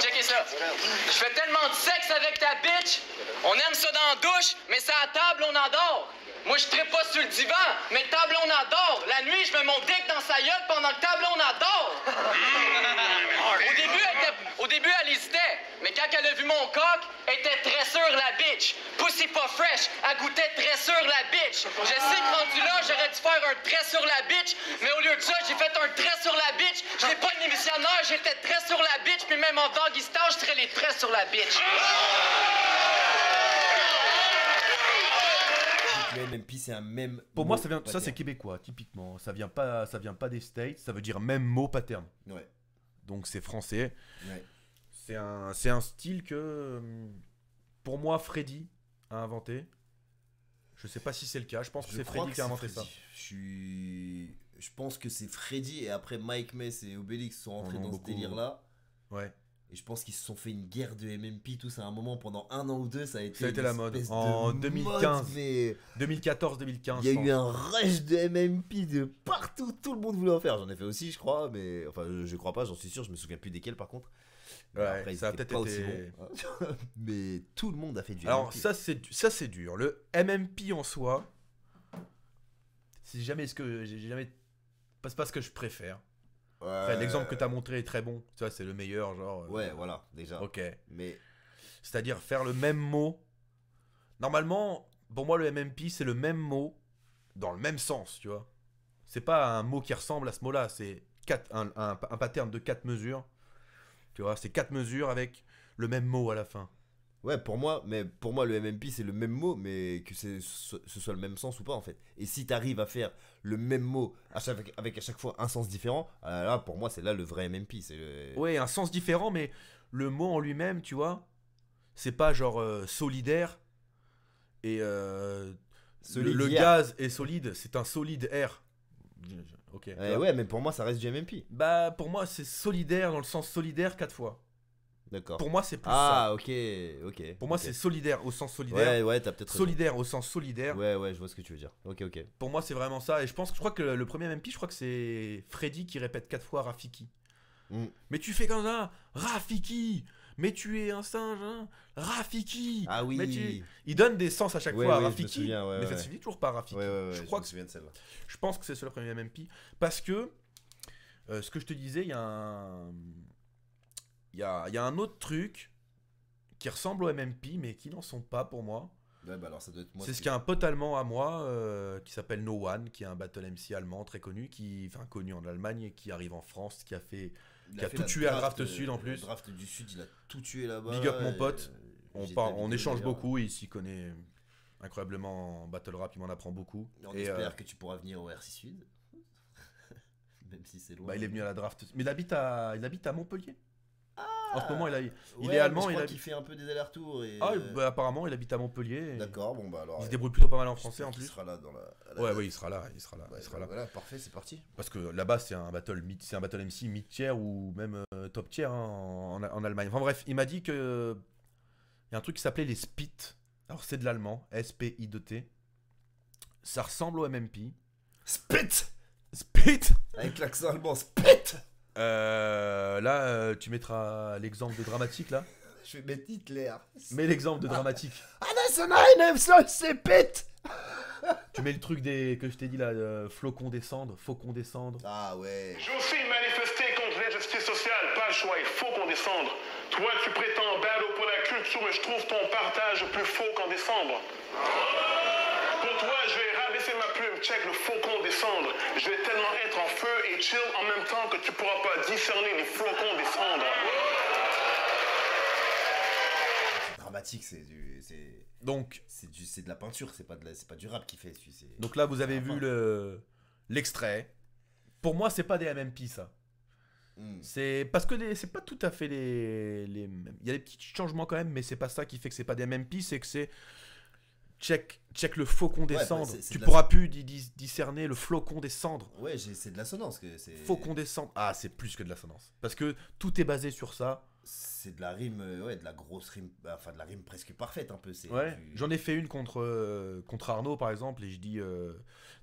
Checkez ça. Je fais tellement de sexe avec ta bitch. On aime ça dans la douche, mais ça à table, on adore dort. Moi, je serais pas sur le divan, mais le tableau on adore. La nuit, je mets mon deck dans sa gueule pendant que tableau on adore. Mmh. au, début, elle hésitait, mais quand elle a vu mon coq, elle était très sûre, la bitch. Pussy pas fresh, elle goûtait très sûre, la bitch. Je sais que rendu là, j'aurais dû faire un trait sur la bitch, mais au lieu de ça, j'ai fait un trait sur la bitch. Je n'ai pas une émissionnaire, j'étais très sur la bitch, puis même en Dagistan, je serais les traits sur la bitch. même MP, c'est un même. Pour moi, ça vient, ça c'est québécois, typiquement. Ça vient pas, ça vient pas des States. Ça veut dire même mot pattern. Ouais. Donc c'est français. C'est un, c'est un style que, hum, pour moi, Freddy a inventé. Je sais pas si c'est le cas. Je pense que c'est Freddy qui a inventé ça. Je je pense que c'est Freddy et après Mike Mess et Obélix sont rentrés dans ce délire là. Ouais. Et je pense qu'ils se sont fait une guerre de MMP, tous à un moment, pendant un an ou deux, ça a été, ça a été la mode. En 2015. 2014-2015. Il y a eu un rush de MMP de partout, tout le monde voulait en faire. J'en ai fait aussi, je crois, mais. Enfin, je crois pas, j'en suis sûr, je me souviens plus desquels par contre. Ouais, Après, ça a peut-être Bon, hein. mais tout le monde a fait du Alors, MMP. ça, c'est, ça, c'est dur. Le MMP en soi, c'est jamais ce que. J'ai jamais. pas ce que je préfère. L'exemple que tu as montré est très bon. Tu vois, c'est le meilleur, genre. Euh, ouais, voilà, déjà. Ok. Mais. C'est-à-dire faire le même mot. Normalement, pour moi, le MMP, c'est le même mot dans le même sens, tu vois. C'est pas un mot qui ressemble à ce mot-là, c'est un, un, un, pattern de quatre mesures. Tu vois, c'est quatre mesures avec le même mot à la fin. Ouais, pour moi, mais pour moi, le MMP, c'est le même mot, mais que ce, ce soit le même sens ou pas, en fait. Et si t'arrives à faire le même mot à chaque, avec, à chaque fois un sens différent, ah là, pour moi, c'est là le vrai MMP. C'est Ouais, un sens différent, mais le mot en lui-même, tu vois, c'est pas genre euh, solidaire et euh, le, gaz est solide, c'est un solide air. Ok. Eh ouais, mais pour moi, ça reste du MMP. Bah, pour moi, c'est solidaire dans le sens solidaire quatre fois. D'accord. Pour moi, c'est plus ah, ça. ok, ok. Pour moi, c'est solidaire au sens solidaire. Ouais, ouais, t'as peut-être Solidaire au sens solidaire. Ouais, ouais, je vois ce que tu veux dire. Ok, ok. Pour moi, c'est vraiment ça. Et je pense, je crois que le premier MP, je crois que c'est Freddy qui répète quatre fois Rafiki. Hmm. Mais tu fais comme ça, Rafiki mais tu es un singe, hein Rafiki Ah oui Il donne des sens à chaque fois à Rafiki, mais ça se finit toujours par Rafiki. je crois que... celle-là. Je pense que c'est le premier MP, parce que, euh, ce que je te disais, il y a un... Il y a, y a, un autre truc qui ressemble au MMP, mais qui n'en sont pas pour moi. Bah c'est ce y a un pote allemand à moi euh, qui s'appelle No One, qui est un battle MC allemand très connu, qui, enfin connu en Allemagne et qui arrive en France, qui a fait, qui a, tout tué à Draft euh, Sud en plus. draft du Sud, il a tout tué là-bas. Big up mon pote. Euh, on, on échange beaucoup, il s'y connaît incroyablement en battle rap, il m'en apprend beaucoup. Et on espère que tu pourras venir au RC Sud. Même si c'est loin. Bah, il est venu à la draft. Mais il habite à, il habite à Montpellier. En ce moment, il, il est allemand. Je Il crois qu'il fait un peu des allers-retours. Ah, euh, bah, apparemment, il habite à Montpellier. D'accord, bon bah alors. Il se euh, débrouille plutôt pas mal en français en plus. Il sera là dans la. Ouais, ouais, il sera là, il sera là, il sera là. Voilà, parfait, c'est parti. Parce que là-bas, c'est un battle, c'est un battle MC mid tier ou même euh, top tier hein, en, en Allemagne. Enfin bref, il m'a dit que il y a un truc qui s'appelait les Spit. Alors c'est de l'allemand, S P I T. Ça ressemble au MMP. Spit Spit Avec l'accent allemand, spit euh, là, euh, tu mettras l'exemple de dramatique, là Je vais mettre Hitler. Mets l'exemple de dramatique. Ah, ah non, ça c'est pète. tu mets le truc des, que je t'ai dit là, euh, flocon descendre, faucon descendre. Ah ouais. Je suis manifesté contre l'injustice sociale, pas le choix, il faut qu'on descende. Toi, tu prétends ballot pour la culture, mais je trouve ton partage plus faux qu'en décembre. Pour toi, je vais rabaisser ma check le faucon descendre. Je vais tellement être en feu et chill en même temps que tu pourras pas discerner les flocons descendre. Dramatique, c'est du, c'est, Donc, c'est du, de la peinture, c'est pas de, c'est pas du rap qui fait. donc là, vous avez vu le l'extrait. Pour moi, c'est pas des MMP ça. Hmm. C'est parce que c'est pas tout à fait les, les Il y a des petits changements quand même, mais c'est pas ça qui fait que c'est pas des MMP, c'est que c'est check, check le faucon bah, des cendres. tu pourras plus discerner le flocon des cendres. Ouais, c'est de l'assonance. Faucon des cendres. Ah, c'est plus que de l'assonance. Parce que tout est basé sur ça. C'est de la rime, euh, ouais, de la grosse rime, bah, enfin de la rime presque parfaite un peu. Ouais. J'en ai fait une contre, euh, contre Arnaud par exemple, et je dis tu euh,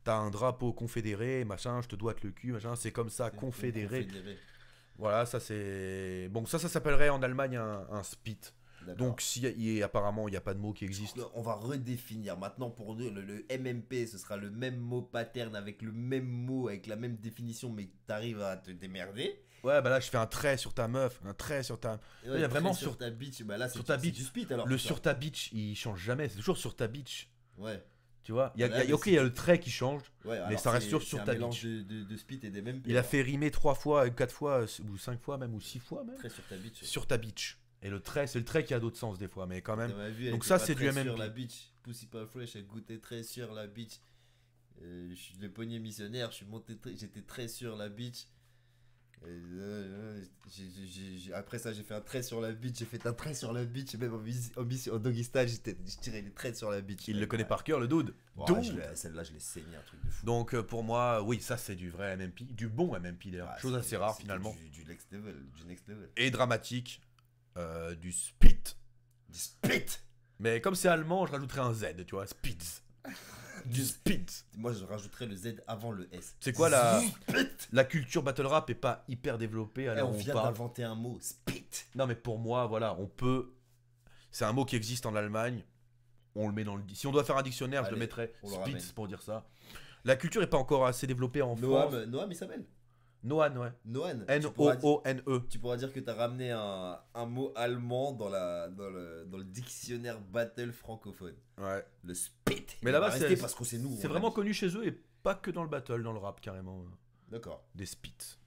T'as un drapeau confédéré, machin, je te doite le cul, machin, c'est comme ça, confédéré. confédéré. Voilà, ça c'est. Bon, ça, ça s'appellerait en Allemagne un spit. Donc, si y apparemment, il n'y a pas de mot qui existe. On va redéfinir. Maintenant, pour nous, le, MMP, ce sera le même mot pattern avec le même mot, avec la même définition, mais tu arrives à te démerder. Ouais, bah là, je fais un trait sur ta meuf, un trait sur ta. vraiment sur, ta bitch. Bah là, sur ta alors, le sur ta bitch, il change jamais. C'est toujours sur ta bitch. Ouais. Tu vois, ok, il y a bah le trait qui change, mais ça reste sur ta bitch. De, speed Il a hein. fait rimer trois fois, euh, quatre fois, euh, ou cinq fois même, ou six fois même. sur ta Sur ta bitch. Et le trait, c'est le trait qui a d'autres sens des fois, mais quand même. Donc ça, c'est du MMP. Sur la beach, Pussy pas fresh, elle goûtait très sur la beach. Euh, je suis le poignet missionnaire, je suis monté, j'étais très sur la beach. Euh, euh, après ça, j'ai fait un trait sur la beach, j'ai fait un trait sur la beach, même en, en, en doggy style, je tirais les traits sur la beach. Il le connaît par cœur, le dude. Celle-là, je l'ai saigné, un truc de fou. Donc pour moi, oui, ça c'est du vrai MMP, du bon MMP d'ailleurs, chose assez rare finalement. du, next level, du next level. Et dramatique, euh, du spit Du Mais comme c'est allemand, je rajouterai un Z, tu vois, spitz. du spit. Moi, je rajouterai le Z avant le S. C'est quoi la la culture battle rap est pas hyper développée alors eh, on, vient d'inventer un mot spit. Non mais pour moi, voilà, on peut c'est un mot qui existe en Allemagne. On le met dans le si on doit faire un dictionnaire, je le mettrais pour dire ça. La culture est pas encore assez développée en Noam, France. Noam Isabelle. Noan, ouais. Noan. N-O-O-N-E. Tu pourras dire que tu as ramené un, mot allemand dans, la, dans, le, dictionnaire battle francophone. Ouais. Le spit. Mais là-bas, c'est. parce que c'est nous. C'est vraiment connu chez eux et pas que dans le battle, dans le rap carrément. Euh. D'accord. Des spits.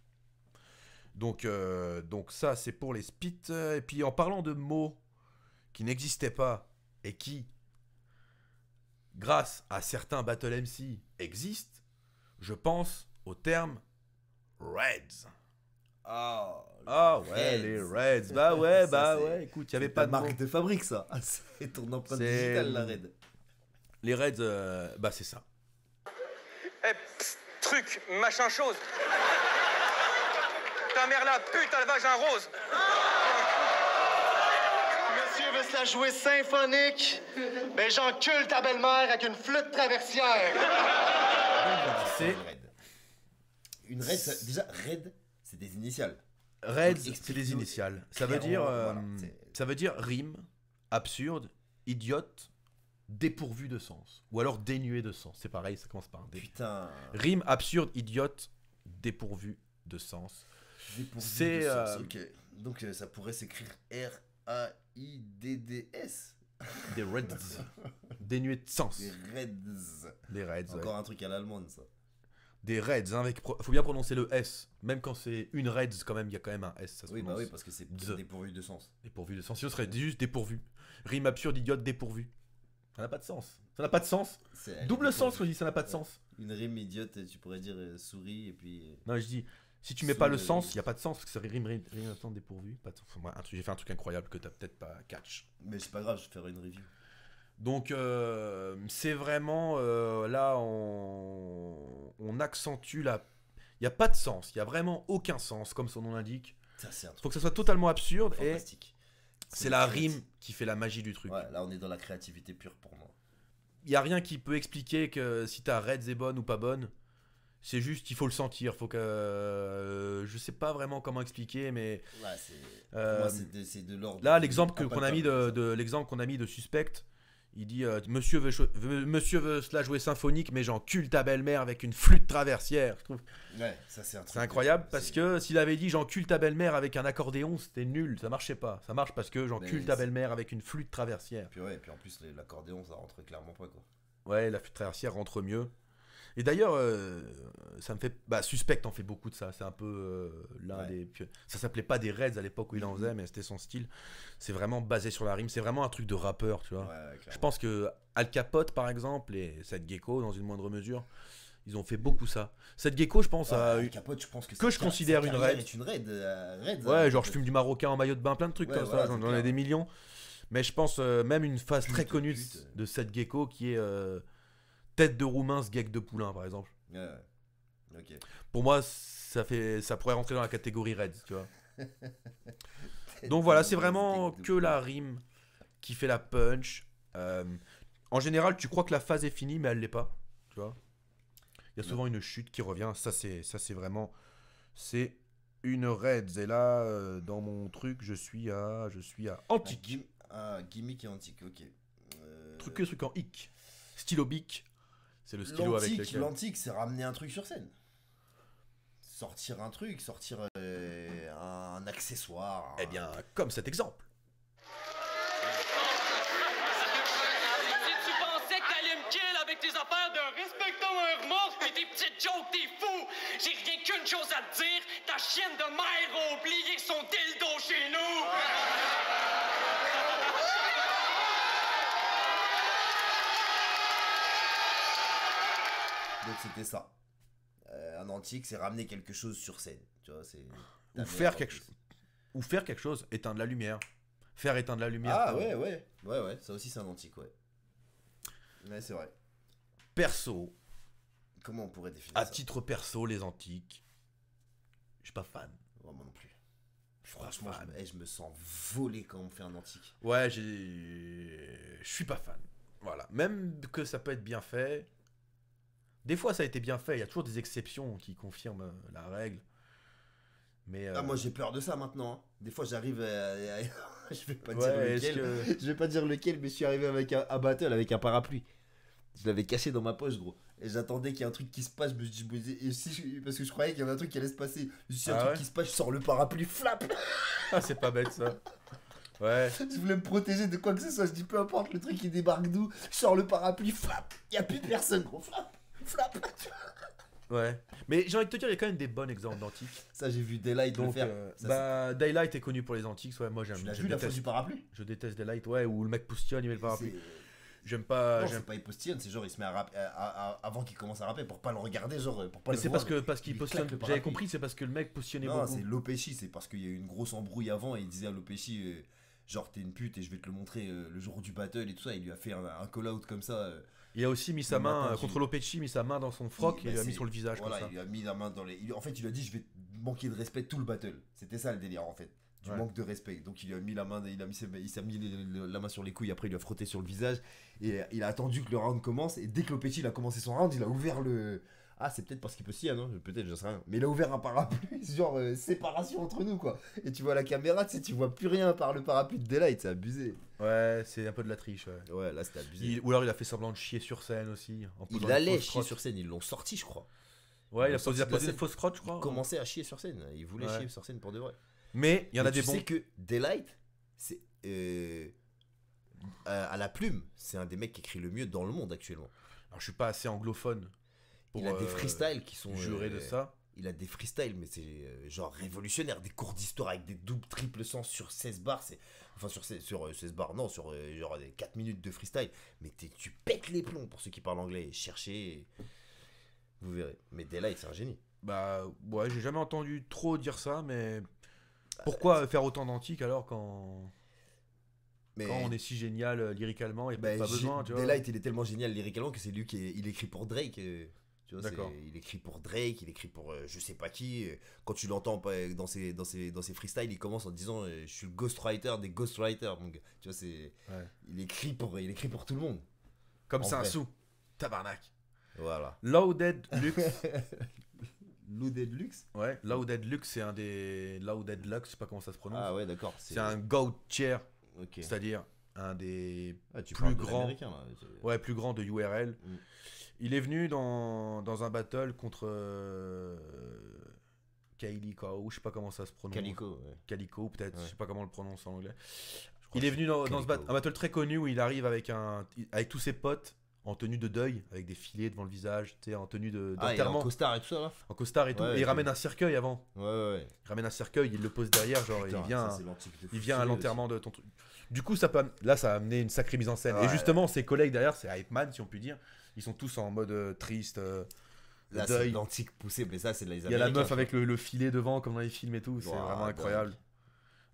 Donc, euh, donc ça, c'est pour les spits. Et puis en parlant de mots qui n'existaient pas et qui, grâce à certains battle MC, existent, je pense au terme Reds. Oh, ah, oh, ouais, les Reds. Bah ouais, bah ouais. Écoute, il n'y avait pas de marque de fabrique, ça. c'est ton empreinte digitale, la Red. Les Reds, euh, bah c'est ça. Eh, truc, machin chose. Ta mère la pute, elle va vagin rose. Monsieur veut se la jouer symphonique, mais culte ta belle-mère avec une flûte traversière. C'est Red déjà, raid, c'est des initiales. Raid, c'est des initiales. Ça veut dire, euh, ça veut dire rime, absurde, idiote, dépourvu de sens. Ou alors dénué de sens. C'est pareil, ça commence par un D. Putain. Rime, absurde, idiote, dépourvu de sens. Dépourvu de sens, euh, ok. Donc euh, ça pourrait s'écrire R-A-I-D-D-S. Des Reds. Dénué de sens. Des Reds. Encore un truc à l'allemande, ça des Reds. il hein, faut bien prononcer le S. Même quand c'est une Reds, quand même, il y a quand même un S. oui, bah oui, parce que c'est dépourvu de sens. Dépourvu de sens. Sinon, ce serait juste dépourvu. Rime absurde, idiote, dépourvu. Ça n'a pas de sens. Ça n'a pas de sens. Double sens, je dis, ça n'a pas de sens. Une rime idiote, tu pourrais dire euh, souris et puis. Euh, non, je dis. Si tu mets pas le sens, il euh, n'y a pas de sens parce que ça rime, rime, dépourvu. J'ai fait un truc incroyable que tu n'as peut-être pas catch. Mais c'est pas grave, je vais faire une review. Donc euh, c'est vraiment euh, là on, on, accentue la. Il n'y a pas de sens, il n'y a vraiment aucun sens comme son nom l'indique. Il Faut que ça soit totalement absurde et c'est la rime qui fait la magie du truc. là on est dans la créativité pure pour moi. Il y a rien qui peut expliquer que si ta Reds est bonne ou pas bonne. C'est juste, il faut le sentir. Faut que, euh, je sais pas vraiment comment expliquer, mais c'est de, Là, l'exemple qu'on a mis de, de l'exemple qu'on a mis de suspect, il dit euh, Monsieur, veut, monsieur veut cela jouer symphonique, mais j'en culte ta belle-mère avec une flûte traversière. Je trouve. Ouais, c'est incroyable parce que s'il avait dit j'en culte ta belle-mère avec un accordéon, c'était nul, ça marchait pas. Ça marche parce que j'en culte ta belle-mère avec une flûte traversière. Et puis en plus l'accordéon ça rentre clairement pas quoi. Ouais, la flûte traversière rentre mieux. Et d'ailleurs, euh, ça me fait. Bah, Suspect en fait beaucoup de ça. C'est un peu euh, l'un des. Ça s'appelait pas des raids à l'époque où il en mhm. faisait, mais c'était son style. C'est vraiment basé sur la rime. C'est vraiment un truc de rappeur, tu vois. Je pense que Al Capote, par exemple, et Seth Gecko, dans une moindre mesure, ils ont fait beaucoup ça. Cette gecko, je pense, une... Capote, je pense que, je considère une raid. une raid, euh, ouais, hein, genre je fume du marocain en maillot de bain, plein de trucs comme ça. J'en ai des millions. Mais je pense même une phase très connue de cette gecko qui est tête de roumain ce gag de poulain par exemple. Pour moi, ça fait, ça pourrait rentrer dans la catégorie Reds, tu vois. Donc voilà, c'est vraiment que la rime qui fait la punch. Euh, en général, tu crois que la phase est finie, mais elle l'est pas, tu vois. Il y a souvent une chute qui revient. Ça, c'est, ça, c'est vraiment, c'est une Reds. Et là, euh, dans mon truc, je suis à, je suis à antique. Ah, gimmick et antique, ok. Euh, truc que truc en hic. Stylo bic, c'est le stylo avec lequel. L'antique, c'est ramener un truc sur scène. Sortir un truc, sortir euh, un accessoire. Eh bien, comme cet exemple. Si tu pensais que t'allais me kill avec tes affaires de respectons un remorque pis tes petites jokes, t'es fou! J'ai rien qu'une chose à te dire, ta chienne de merde! ça. un euh, antique, c'est ramener quelque chose sur scène. Tu vois, c'est ou faire quelque chose. Ou faire quelque chose, éteindre la lumière. Faire éteindre la lumière. Ah ouais, ouais. Ouais, ouais, ça aussi c'est un antique, ouais. mais c'est vrai. Perso. Comment on pourrait définir à titre perso, les antiques. Je suis pas fan. Oh, moi non plus. Franchement, je, eh, je, me sens volé quand on fait un antique. Ouais, Je suis pas fan. Voilà. Même que ça peut être bien fait, des fois, ça a été bien fait. Il y a toujours des exceptions qui confirment euh, la règle. Mais ah, moi euh, j'ai peur de ça maintenant. Hein. Des fois j'arrive à... je vais pas dire lequel. Je vais pas dire lequel, mais je suis arrivé avec un, à battle avec un parapluie. Je l'avais cassé dans ma poche, gros. Et j'attendais qu'il y ait un truc qui se passe. Je me dis, Si... parce que je croyais qu'il y avait un truc qui allait se passer. Si ah, un truc qui se passe, je sors le parapluie, flap Ah, c'est pas bête ça. Ouais. Je voulais me protéger de quoi que ce soit. Je dis, peu importe le truc, qui débarque d'où. Je sors le parapluie, flap Il n'y a plus personne, gros, flap Ouais. Mais j'ai envie de te dire, il y a quand même des bons exemples d'antiques. Ça, j'ai vu Daylight donc, le faire. Euh, bah, Daylight est connu pour les antiques, ouais. Moi, j'aime. Tu l'as vu la fois du parapluie Je déteste Daylight, ouais, où le mec postillonne, il met le parapluie. J'aime pas. j'aime pas, il postillonne, c'est genre il se met à, avant qu'il commence à rapper pour pas le regarder, genre pour pas mais le c'est parce que parce qu'il postillonne. J'avais compris, c'est parce que le mec postillonnait beaucoup. Non, c'est Lopéchi, c'est parce qu'il y a eu une grosse embrouille avant et il disait à Lopéchi. Euh, genre t'es une pute et je vais te le montrer euh, le jour du battle et tout ça, il lui a fait un call out comme ça il a aussi mis sa main, euh, contre il... Lopechi, mis sa main dans son froc et il bah a mis sur le visage. Voilà, il a mis la main dans les. En fait, il a dit Je vais manquer de respect tout le battle. C'était ça le délire en fait. Du manque de respect. Donc il a mis la main, il a mis, il s'est mis la main sur les couilles. Après il a frotté sur le visage et il a attendu que le round commence. Et dès que Lopechi a commencé son round, il a ouvert le, ah, c'est peut-être parce qu'il peut s'y hein, peut-être, je sais rien. Mais il a ouvert un parapluie, genre euh, séparation entre nous, quoi. Et tu vois la caméra, tu sais, tu vois plus rien par le parapluie de Daylight, c'est abusé. Ouais, c'est un peu de la triche, ouais. Ouais, là, c'était abusé. Ou alors il a fait semblant de chier sur scène aussi. Il allait chier sur scène, ils l'ont sorti, je crois. Ouais, il a, sorti- fausse crotte, je crois. Il commençait à chier sur scène, il voulait chier sur scène pour de vrai. Mais il y en a des tu que Daylight, c'est. Euh, euh, à la plume, c'est un des mecs qui écrit le mieux dans le monde actuellement. Alors, je suis pas assez anglophone il a des euh, freestyles qui sont. Jurés de euh, ça il a des freestyles, mais c'est euh, genre révolutionnaire, des cours d'histoire avec des doubles, triples sens sur 16 bars, c'est... Enfin, sur, 16, sur bars, non, sur genre 4 minutes de freestyle. Mais t'es, tu pètes les plombs pour ceux qui parlent anglais, cherchez, vous verrez. Mais Daylight, c'est un génie. Bah, ouais, j'ai jamais entendu trop dire ça, mais bah, pourquoi faire autant d'antiques alors quand... Mais... Quand on est si génial lyricalement, il n'y a bah, pas besoin, tu vois. Daylight, il est tellement génial lyricalement que c'est lui qui il écrit pour Drake. Et il écrit pour Drake, il écrit pour euh, je sais pas qui. Quand tu l'entends euh, dans ses, dans, dans ses freestyles, il commence en disant euh, Je suis le ghostwriter des ghostwriters, Tu vois, c'est. Il, écrit pour, il écrit pour tout le monde. Comme c'est un sou. Tabarnak. Voilà. Loaded Luxe. Loaded Lux Ouais, Loaded Lux, c'est un des. Loaded Lux, je sais pas comment ça se prononce. Ah ouais, d'accord. C'est un Goat Chair. C'est-à-dire un des ah, plus grands. Ouais, plus grand de URL. Mm. Il est venu dans, un battle contre euh, ou je sais pas comment ça se prononce. Calico, peut-être, je sais pas comment on le prononce en anglais. Il est venu dans, un battle très connu où il arrive avec, un, avec tous ses potes en tenue de deuil, avec des filets devant le visage, en tenue de ah, en costard et tout ça, En costard et tout. il ramène un cercueil avant. Ouais, ouais. Il ramène un cercueil, il le pose derrière, genre, il vient, il vient à l'enterrement de ton truc. Du coup, ça peut, là, ça a amené une sacrée mise en scène. et justement, ses collègues derrière, c'est Hype si on peut dire. Ils sont tous en mode euh, triste. Euh, là, c'est l'antique poussé, mais ça, c'est la. Il y a la meuf avec le, filet devant, comme dans les films et tout. C'est vraiment incroyable.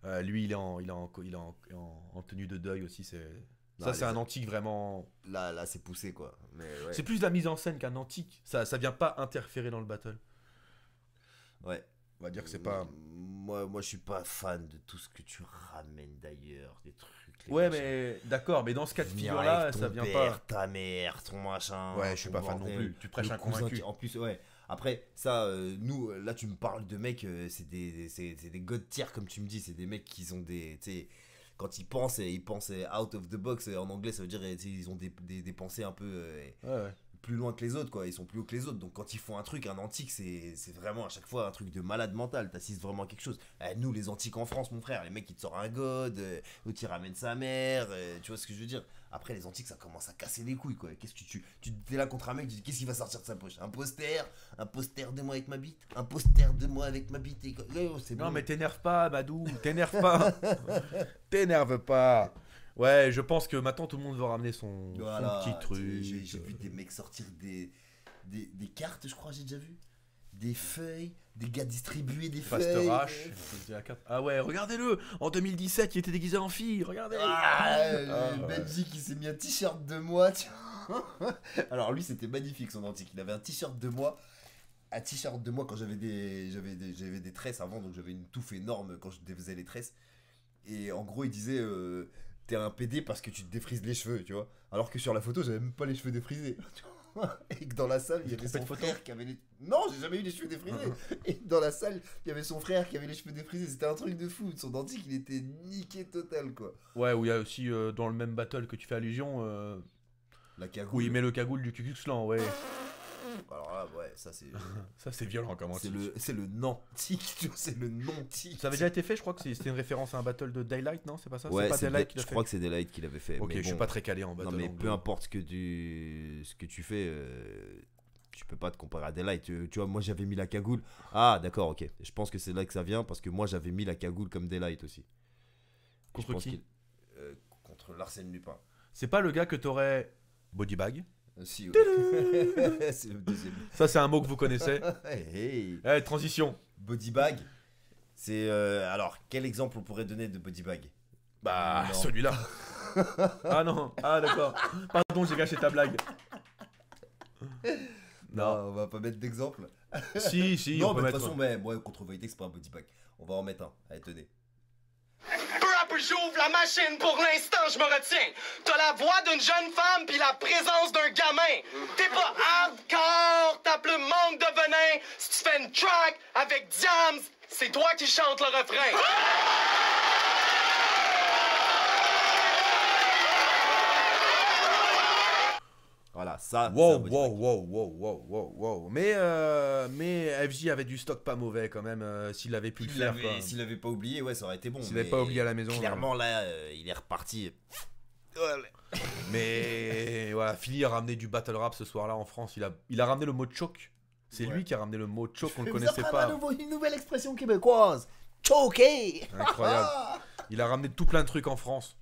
Euh, lui, il est, en, il est, il en, tenue de deuil aussi. C'est ça, c'est un antique vraiment. Là, là, c'est poussé quoi. C'est plus la mise en scène qu'un antique. Ça, ça vient pas interférer dans le battle. Ouais. On va dire que c'est pas. Moi, moi, je suis pas fan de tout ce que tu ramènes d'ailleurs, des trucs Ouais, mais d'accord, mais dans ce cas de figure-là, ça vient pas. Ta mère, ton machin. Ouais, je suis pas fan non plus. Tu prêches un convaincu. En plus, ouais. Après, ça, euh, nous, euh, là, tu me parles de mecs, euh, c'est des, c'est, des god tiers, comme tu me dis, c'est des mecs qui ont des. Quand ils pensent, ils pensent out of the box, en anglais, ça veut dire ils ont des, des, pensées un peu. ouais, ouais plus loin que les autres, quoi. Ils sont plus haut que les autres. Donc quand ils font un truc, un antique, c'est vraiment à chaque fois un truc de malade mental. T'assistes vraiment à quelque chose. Eh, nous, les antiques en France, mon frère, les mecs, ils te sortent un god, euh, Ou tu ramènes sa mère, euh, tu vois ce que je veux dire. Après, les antiques, ça commence à casser les couilles, quoi. Qu'est-ce que tu. Tu t'es là contre un mec, tu dis, qu'est-ce qu'il va sortir de sa poche Un poster Un poster de moi avec ma bite Un poster de moi avec ma bite et... Non, mais t'énerve pas, Badou, t'énerve pas T'énerve pas Ouais, je pense que maintenant tout le monde veut ramener son, son petit truc. J'ai euh. vu des mecs sortir des, des, des cartes, je crois, j'ai déjà vu. Des feuilles, des gars distribuer des Faster feuilles. Ah ouais, regardez-le En 2017, il était déguisé en fille, regardez ah, ah. Euh, ah, Benji qui s'est mis un t-shirt de moi, Alors lui, c'était magnifique son antique, il avait un t-shirt de moi un t-shirt de moi quand j'avais des j'avais des tresses avant donc j'avais une touffe énorme quand je faisais les tresses et en gros il disait euh, t'es un PD parce que tu te défrises les cheveux, tu vois. Alors que sur la photo, j'avais même pas les cheveux défrisés. et que dans la salle, il y avait son frère qui avait les. Non, j'ai jamais eu les cheveux défrisés. et dans la salle, il y avait son frère qui avait les cheveux défrisés. C'était un truc de fou. Son dentiste, il était niqué total, quoi. Ouais, où il y a aussi euh, dans le même battle que tu fais allusion. Euh, la cagoule. Où il met le cagoule du Cucux ouais. Alors là, ouais, ça c'est. ça c'est violent comme C'est le, c'est le nantique, c'est le nantique. Ça avait déjà été fait, je crois que c'était une référence à un battle de Daylight, non C'est pas ça Ouais, je crois que c'est Daylight qui l'avait fait. Ok, je suis pas très calé en battle. Non, mais peu importe ce que tu, ce que tu fais. Euh, tu peux pas te comparer à Daylight. Tu, euh, tu vois, moi j'avais mis la cagoule. Ah, d'accord, ok. Je pense que c'est là que ça vient parce que moi j'avais mis la cagoule comme Daylight aussi. Contre qui euh, Contre l'Arsène Lupin. C'est pas le gars que t'aurais bodybag Ça, c'est un mot que vous connaissez. Eh, transition. Body bag. C'est euh, alors quel exemple on pourrait donner de body bag Bah celui-là. ah non, ah d'accord. Pardon, j'ai gâché ta blague. Non. on va pas mettre d'exemple. Si, si. Non, mais de toute façon, mais moi contre c'est pas un body bag. On va en mettre un. Allez, tenez puis j'ouvre la machine. Pour l'instant, je me retiens. T'as la voix d'une jeune femme puis la présence d'un gamin. T'es pas hardcore, t'as plus manque de venin. Si tu fais une track avec Diams, c'est toi qui chantes le refrain. Wow, wow, wow, wow, wow, wow, Mais, euh, mais FJ avait du stock pas mauvais quand même, euh, s'il avait pu le faire. S'il l'avait pas oublié, ouais, ça aurait été bon. S'il avait pas oublié à la maison. Clairement, là, euh, il est reparti. mais voilà, Philly a ramené du battle rap ce soir-là en France. Il a, il a ramené le mot choc. C'est lui qui a ramené le mot choc, qu'on connaissait pas. une nouvelle expression québécoise. Choqué Incroyable. il a ramené tout plein de trucs en France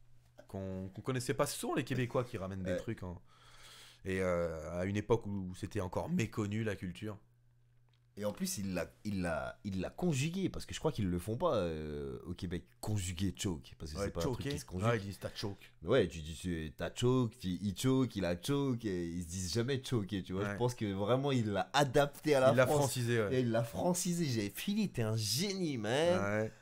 qu'on qu'on connaissait pas. Ce sont les Québécois qui ramènent des trucs en. Hein. Et euh, à une époque où c'était encore méconnu la culture. Et en plus, il l'a, il l'a, il l'a conjugué parce que je crois qu'ils le font pas euh, au Québec. Conjuguer choke parce que c'est pas se conjugue. Ouais, ils disent t'as choke. Ouais, tu dis t'as choke, il choke, il a choke. ils se disent jamais choke. tu vois. Je pense que vraiment il l'a adapté à la il l'a francisé. Et il l'a francisé. J'ai fini, t'es un génie, man. Ouais.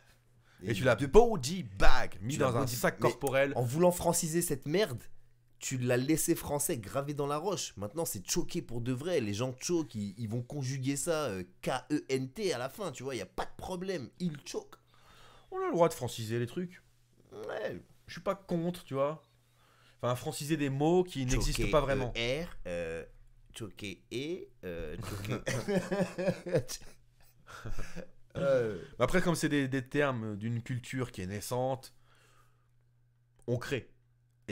Et, tu l'as body bag mis dans un sac corporel. En voulant franciser cette merde, tu l'as laissé français gravé dans la roche. Maintenant, c'est choqué pour de vrai. Les gens choquent, ils, vont conjuguer ça euh, K-E-N-T à la fin, tu vois. Il n'y a pas de problème. Ils choquent. On a le droit de franciser les trucs. Ouais. Je suis pas contre, tu vois. Enfin, franciser des mots qui n'existent pas vraiment. E R, euh, choqué et. Euh, e. euh. Après, comme c'est des termes d'une culture qui est naissante, on crée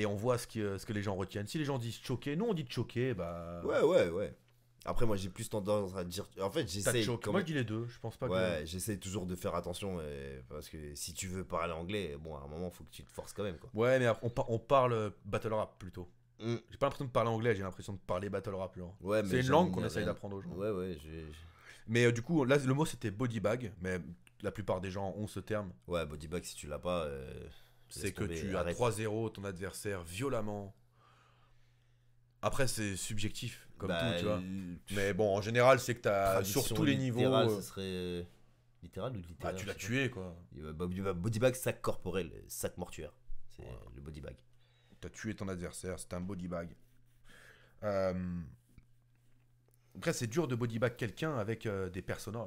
et on voit ce, que ce que les gens retiennent. Si les gens disent choqué, nous on dit choqué, bah. Ouais, ouais, ouais. Après, moi j'ai plus tendance à dire. En fait, j'essaie. Moi je dis les deux, je pense pas ouais, j'essaie toujours de faire attention parce que si tu veux parler anglais, bon, à un moment faut que tu te forces quand même, quoi. Ouais, mais on, on parle euh, battle rap plutôt. Mm. J'ai pas l'impression de parler anglais, j'ai l'impression de parler battle rap. Genre. Ouais, c'est une langue qu'on essaye d'apprendre aux gens. Ouais, ouais, j'ai. Mais euh, du coup, là, le mot c'était body bag, mais la plupart des gens ont ce terme. Ouais, body bag, si tu l'as pas. Euh, c'est que tu as 3-0 ton adversaire violemment. Après, c'est subjectif, comme bah, tout, tu vois. Mais bon, en général, c'est que tu as sur tous les niveaux. Ça euh, serait euh, littéral ou littéral bah, tu l'as tué, quoi. Bah, bodybag, sac corporel, sac mortuaire. C'est le bodybag. as tué ton adversaire, c'est un bodybag. Euh... Après, c'est dur de bodybag quelqu'un avec euh, des personnels,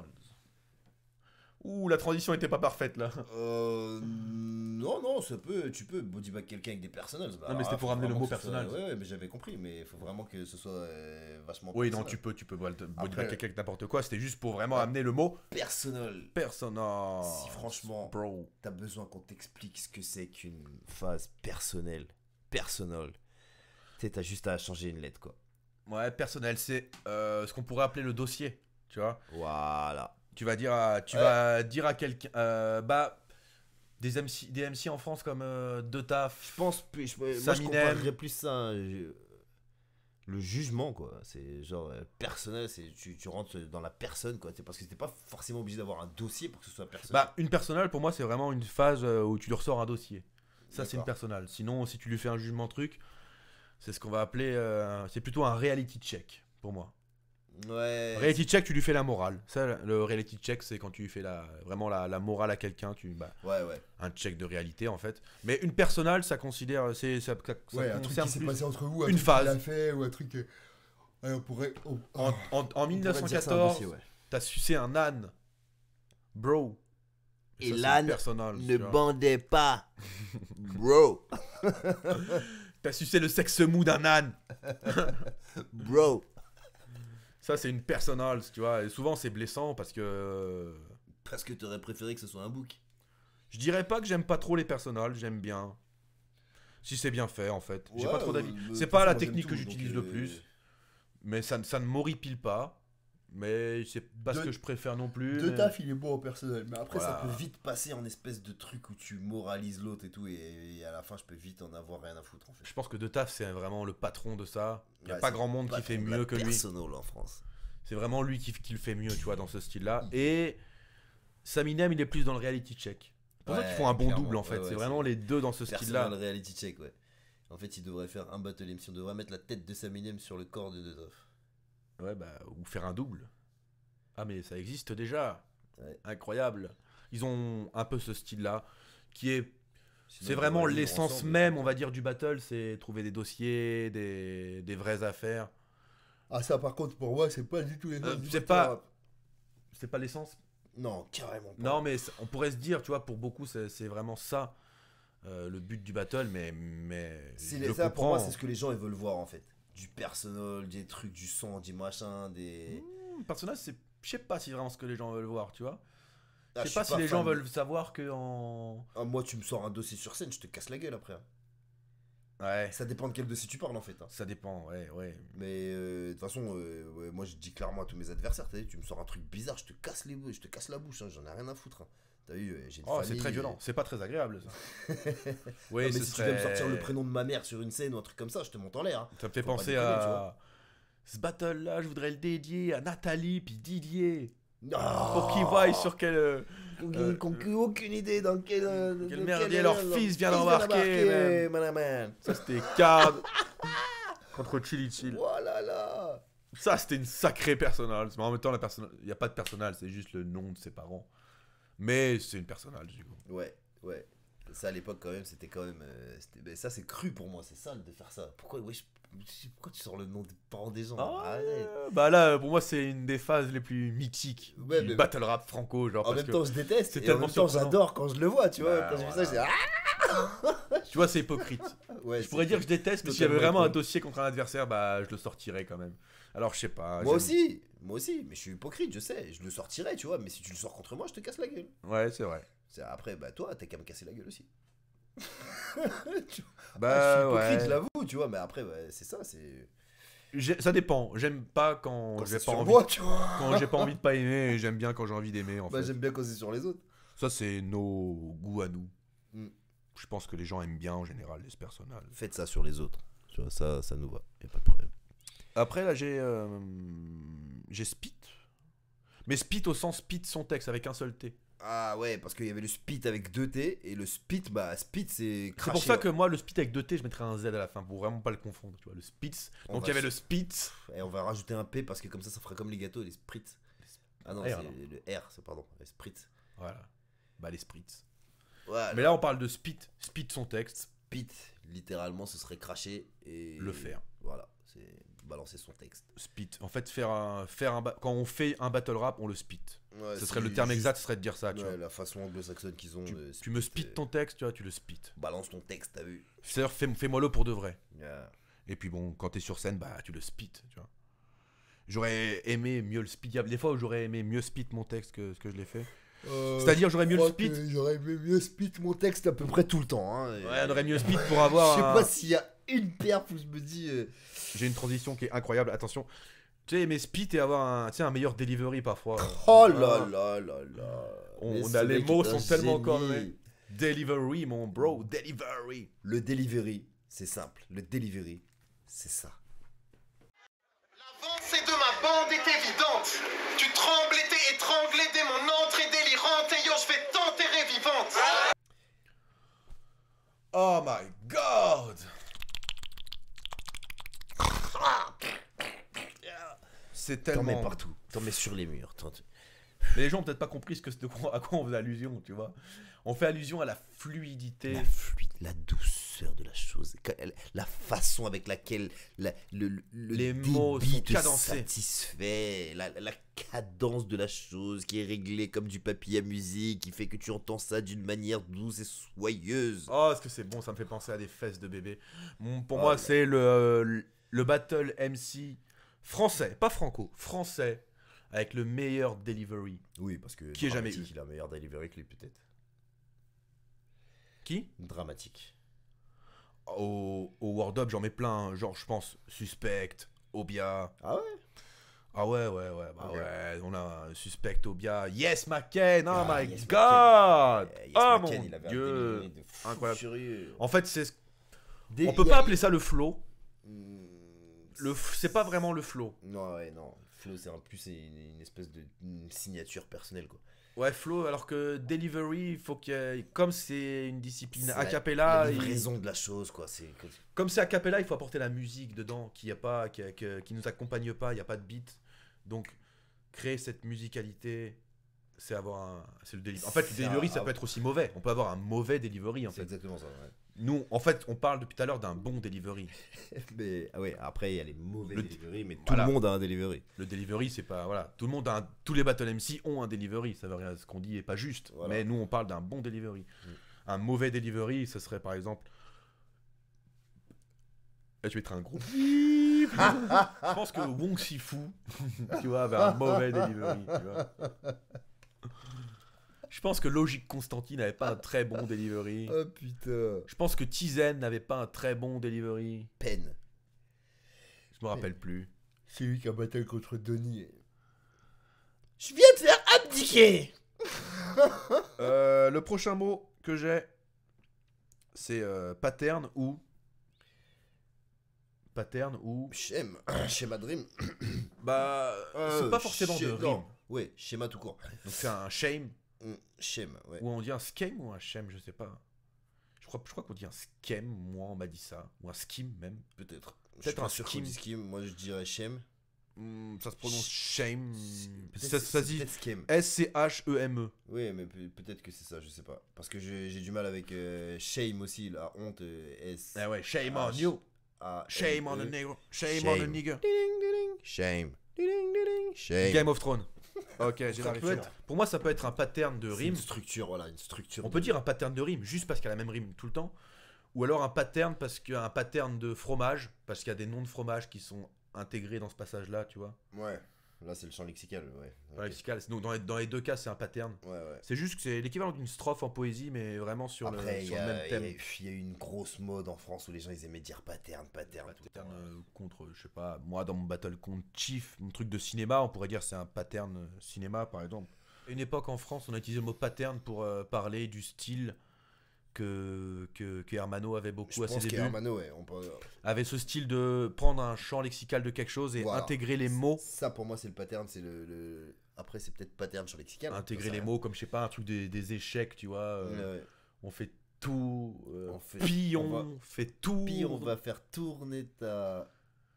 Ouh, la transition était pas parfaite là. Euh, non, non, ça peut, tu peux bodybag quelqu'un avec des personnels. Bah, non, mais c'était pour amener le mot personnel. Oui, ouais, ouais, mais j'avais compris, mais il faut vraiment que ce soit euh, vachement. Oui, non, tu peux, tu peux bodybag quelqu'un avec n'importe quoi. C'était juste pour vraiment ah, amener le mot personnel. Personnel. Si franchement, bro, t'as besoin qu'on t'explique ce que c'est qu'une phase personnelle, personnel. Tu t'as juste à changer une lettre quoi. Ouais, personnel, c'est euh, ce qu'on pourrait appeler le dossier, tu vois. Voilà. Tu vas dire à, tu vas dire à quelqu'un. Euh, bah, des MC, en France comme euh, De Taf. Je pense. Je, moi, je comprendrais plus ça. Hein, le jugement, quoi. C'est genre euh, personnel. C'est, tu, tu, rentres dans la personne, quoi. C'est parce que t'es pas forcément obligé d'avoir un dossier pour que ce soit personnel. Bah, une personnelle, pour moi, c'est vraiment une phase où tu lui ressors un dossier. Ça, c'est une personnelle. Sinon, si tu lui fais un jugement truc, c'est ce qu'on va appeler. c'est plutôt un reality check, pour moi. Reality check, tu lui fais la morale. Ça, le reality check, c'est quand tu lui fais la, vraiment la, morale à quelqu'un. Tu, bah, Un check de réalité, en fait. Mais une personnelle, ça considère. C'est, ça, un truc qui s'est passé entre vous, une phase. ou un truc. Euh, pourrait. Oh, en, 1914, t'as sucé un âne. Bro. Et, Et l'âne ne bandait pas. Bro. t'as sucé le sexe mou d'un âne. Bro ça c'est une personnal, tu vois. Et souvent c'est blessant parce que. Euh, parce que t'aurais préféré que ce soit un book. Je dirais pas que j'aime pas trop les personnels, j'aime bien. Si c'est bien fait en fait. J'ai pas trop d'avis. Euh, c'est pas la technique que j'utilise le euh, plus. Mais ça, ça ne m'horripile pas mais c'est pas ce que je préfère non plus. De taf, il est bon au personnel, mais après ça peut vite passer en espèce de truc où tu moralises l'autre et tout, et, à la fin je peux vite en avoir rien à foutre en fait. Je pense que de taf c'est vraiment le patron de ça. Il n'y a pas grand monde qui fait mieux que lui. en France. C'est vraiment lui qui, le fait mieux, tu vois, dans ce style-là. Et Saminem, il est plus dans le reality check. Pour ça qu'ils font un bon double en fait. c'est vraiment les deux dans ce style-là. le reality check, ouais. En fait, il devrait faire un battle MC. On devrait mettre la tête de Saminem sur le corps de taf Ouais, bah, ou faire un double. Ah, mais ça existe déjà. Incroyable. Ils ont un peu ce style-là, qui est. C'est vraiment l'essence même, on va dire, du battle, c'est trouver des dossiers, des, vraies affaires. Ah ça par contre pour moi c'est pas du tout euh, C'est pas c'est pas l'essence. Non carrément. Pas. Non mais on pourrait se dire tu vois pour beaucoup c'est vraiment ça euh, le but du battle mais mais. C'est ça c'est ce que les gens veulent voir en fait du personnel, des trucs, du son, des machin des. Hmm, personnages c'est. Je sais pas si vraiment ce que les gens veulent voir, tu vois. Ah, je sais pas, si les gens veulent savoir que en. Ah, moi, tu me sors un dossier sur scène, je te casse la gueule après. Hein. Ouais. Ça dépend de quel dossier tu parles en fait. Hein. Ça dépend, ouais, ouais. Mais euh, de toute façon, euh, moi je dis clairement à tous mes adversaires, tu tu me sors un truc bizarre, je te casse les je te casse la bouche, hein, j'en ai rien à foutre. T'as euh, j'ai oh, c'est très violent, c'est pas très agréable ça. mais si tu veux me sortir le prénom de ma mère sur une scène ou un truc comme ça, je te monte en l'air. Hein. Ça me fait penser à. Ce battle-là, je voudrais le dédier à Nathalie puis Didier. Oh. pour qu'ils voient sur quel Euh, n'ont euh, aucune idée dans quel. Euh, quel merdier leur, fils vient d'embarquer. Ça c'était Card contre Chili Chili oh là Ça c'était une sacrée personnage. Mais en même temps, la il n'y a pas de personnel, c'est juste le nom de ses parents. Mais c'est une personnage, du coup. Ouais, ouais. Ça, à l'époque, quand même, c'était quand même. Euh, ben, ça, c'est cru pour moi, c'est sale de faire ça. Pourquoi, pourquoi tu sors le nom des parents des gens ah, Bah là, pour moi, c'est une des phases les plus mythiques du battle rap franco. Genre, en même temps, je déteste, et en même temps, j'adore quand je le vois, tu vois. Bah, quand je ça, je dis. Ah! tu vois, c'est hypocrite. Ouais, je pourrais dire que je déteste, mais s'il y avait vraiment un dossier contre un adversaire, bah je le sortirais quand même. Alors, je sais pas. Moi aussi moi aussi, mais je suis hypocrite, je sais. Je le sortirais, tu vois, mais si tu le sors contre moi, je te casse la gueule. Ouais, c'est vrai. C'est- Après, bah toi, t'as qu'à me casser la gueule aussi. Bah, bah je hypocrite, je l'avoue, tu vois, mais après, c'est ça, c'est. Ça dépend. J'aime pas quand, j'ai pas envie. pas envie de pas aimer, j'aime bien quand j'ai envie d'aimer. En bah, j'aime bien quand c'est sur les autres. Ça, c'est nos goûts à nous. Hmm. Je pense que les gens aiment bien en général les personnages. Hein. Faites ça sur les autres. ça, ça nous va, y a pas de problème. Après, là, j'ai. Euh, j'ai Spit. Mais Spit au sens Spit son texte avec un seul T. Ah ouais, parce qu'il y avait le spit avec deux T et le spit, bah spit c'est C'est pour ça hein. que moi, le Spit avec deux T, je mettrais un Z à la fin pour vraiment pas le confondre. Tu vois, le spit Donc il y avait le spit Et on va rajouter un P parce que comme ça, ça ferait comme les gâteaux, les sprits. Ah non, c'est le R, c'est pardon, les sprits. Voilà. Bah, les Spritz. Mais là, on parle de Spit. Spit son texte. Spit littéralement, ce serait cracher et. Le faire. Voilà, c'est balancer son texte. Spit. En fait, faire un, faire un quand on fait un battle rap, on le spit. ce serait le terme exact, ce serait de dire ça. Tu La façon anglo-saxonne qu'ils ont. Tu, me spit euh, ton texte, tu vois, tu le spit. Balance ton texte, t'as vu. C'est-à-dire, fais, moi le pour de vrai. Et puis bon, quand t'es sur scène, bah tu le spit, tu vois. J'aurais aimé mieux le spit. des fois j'aurais aimé mieux spit mon texte que ce que je l'ai fait. Euh, C'est-à-dire j'aurais mieux le spit. J'aurais mieux spit mon texte à peu près tout le temps. Hein, ouais, on aurait mieux spit pour avoir. je sais pas s'il une perf où je me dis. Euh, J'ai une transition qui est incroyable, attention. Tu sais, mais spit et avoir un, un meilleur delivery parfois. Oh là là là là. On, a les mots sont tellement connus. Delivery, mon bro, delivery. Le delivery, c'est simple. Le delivery, c'est ça. L'avancée de ma bande est évidente. Tu trembles et t'es étranglé dès mon entrée délirante. Et yo, je vais t'enterrer vivante. Oh my god! C'est tellement. T'en mets partout. T'en mets sur les murs. Mais les gens ont peut-être pas compris ce que à quoi on faisait allusion, tu vois. On fait allusion à la fluidité. La, douceur de la chose, la façon avec laquelle le, les mots sont cadencés. satisfait, la, cadence de la chose qui est réglée comme du papier à musique, qui fait que tu entends ça d'une manière douce et soyeuse. Oh, est-ce que c'est bon, ça me fait penser à des fesses de bébé. pour oh moi, c'est le, le battle MC français, pas franco, français, avec le meilleur delivery. Oui, parce que qui est jamais eu. il a meilleur delivery que lui peut-être. Qui Dramatique. Au, World Up, j'en mets plein. Hein. Genre, je pense Suspect, Obia. Ah ouais Ah ouais, ouais, ouais. Bah ouais, on a Suspect, Obia. Yes, McCain Oh ah, my god Oh mon il avait dieu Incroyable. En fait, c'est. On peut pas appeler ça le flow. Hmm le c'est pas vraiment le flow. Non, ouais, non. Flow, c'est un plus, c'est une, espèce de signature personnelle, quoi. Ouais, flow, alors que delivery, faut Comme c'est une discipline a cappella. raison de la chose, quoi. c'est Comme c'est a cappella, il faut apporter la musique dedans, qui, a pas, qui, nous accompagne pas, il n'y a pas de beat. Donc, créer cette musicalité, c'est avoir un. C'est le En fait, le delivery, ça peut être aussi mauvais. On peut avoir un mauvais delivery, en fait. C'est exactement ça, nous, en fait, on parle depuis tout à l'heure d'un bon delivery. mais ah après il y a les mauvais le delivery, mais tout le monde a un delivery. Le delivery, c'est pas voilà, tout le monde a un, tous les battle MC ont un delivery. Ça veut rien, ce qu'on dit est pas juste. Mais nous, on parle d'un bon delivery. Mm. Un mauvais delivery, ce serait par exemple. Ah, je vais un gros. je pense que Wong Sifu, tu vois, avait un mauvais delivery. Tu vois. Je pense que Logic Constantine n'avait pas un très bon delivery. Oh putain. Je pense que Tizen n'avait pas un très bon delivery. Peine. Je me rappelle plus. C'est lui qui a battu contre Denis. Je viens de faire abdiquer euh, Le prochain mot que j'ai, c'est euh, pattern ou. Pattern ou. shame. Schéma Dream. Bah, c'est euh, pas forcément de rime. Oui, schéma tout court. Donc c'est un shame Shame, ouais. Ou on dit un scheme ou un schem, je sais pas. Je crois, je crois qu'on dit un scheme, moi on m'a dit ça. Ou un skim même. Peut-être. Peut-être un scheme. skim. Moi je dirais shame. Hmm, ça se prononce shame. Ça, ça dit S-C-H-E-M-E. E e. Oui, mais peut-être que c'est ça, je sais pas. Parce que j'ai du mal avec euh, shame aussi, la honte. Euh, S ah ouais, shame on you. shame on the negro. Shame, on the nigger. Shame. Shame. Game of Thrones. Ok, Pour moi, ça peut être un pattern de rime. Une structure, voilà, une structure. On peut dire un pattern de rime juste parce qu'il y a la même rime tout le temps, ou alors un pattern parce un pattern de fromage parce qu'il y a des noms de fromage qui sont intégrés dans ce passage-là, tu vois. Ouais. Là, c'est le champ lexical, ouais. lexical. Donc, dans les, dans les deux cas, c'est un pattern. C'est juste que c'est l'équivalent d'une strophe en poésie, mais vraiment sur, le, même thème. Il y, a une grosse mode en France où les gens ils aimaient dire pattern, pattern. Pattern euh, contre, je sais pas, moi dans mon battle contre Chief, mon truc de cinéma, on pourrait dire c'est un pattern euh, cinéma par exemple. À une époque en France, on a utilisé le mot pattern pour euh, parler du style que, que, que, Hermano avait beaucoup à ses débuts. Hermano, ouais, on Avait ce style de prendre un champ lexical de quelque chose et intégrer les mots. Ça, pour moi, c'est le pattern. C'est le, Après, c'est peut-être pattern sur lexical. Hein, intégrer les mots comme, je sais pas, un truc des, des échecs, tu vois. Euh, on fait tout. Euh, on fait, on tout. on va faire tourner ta,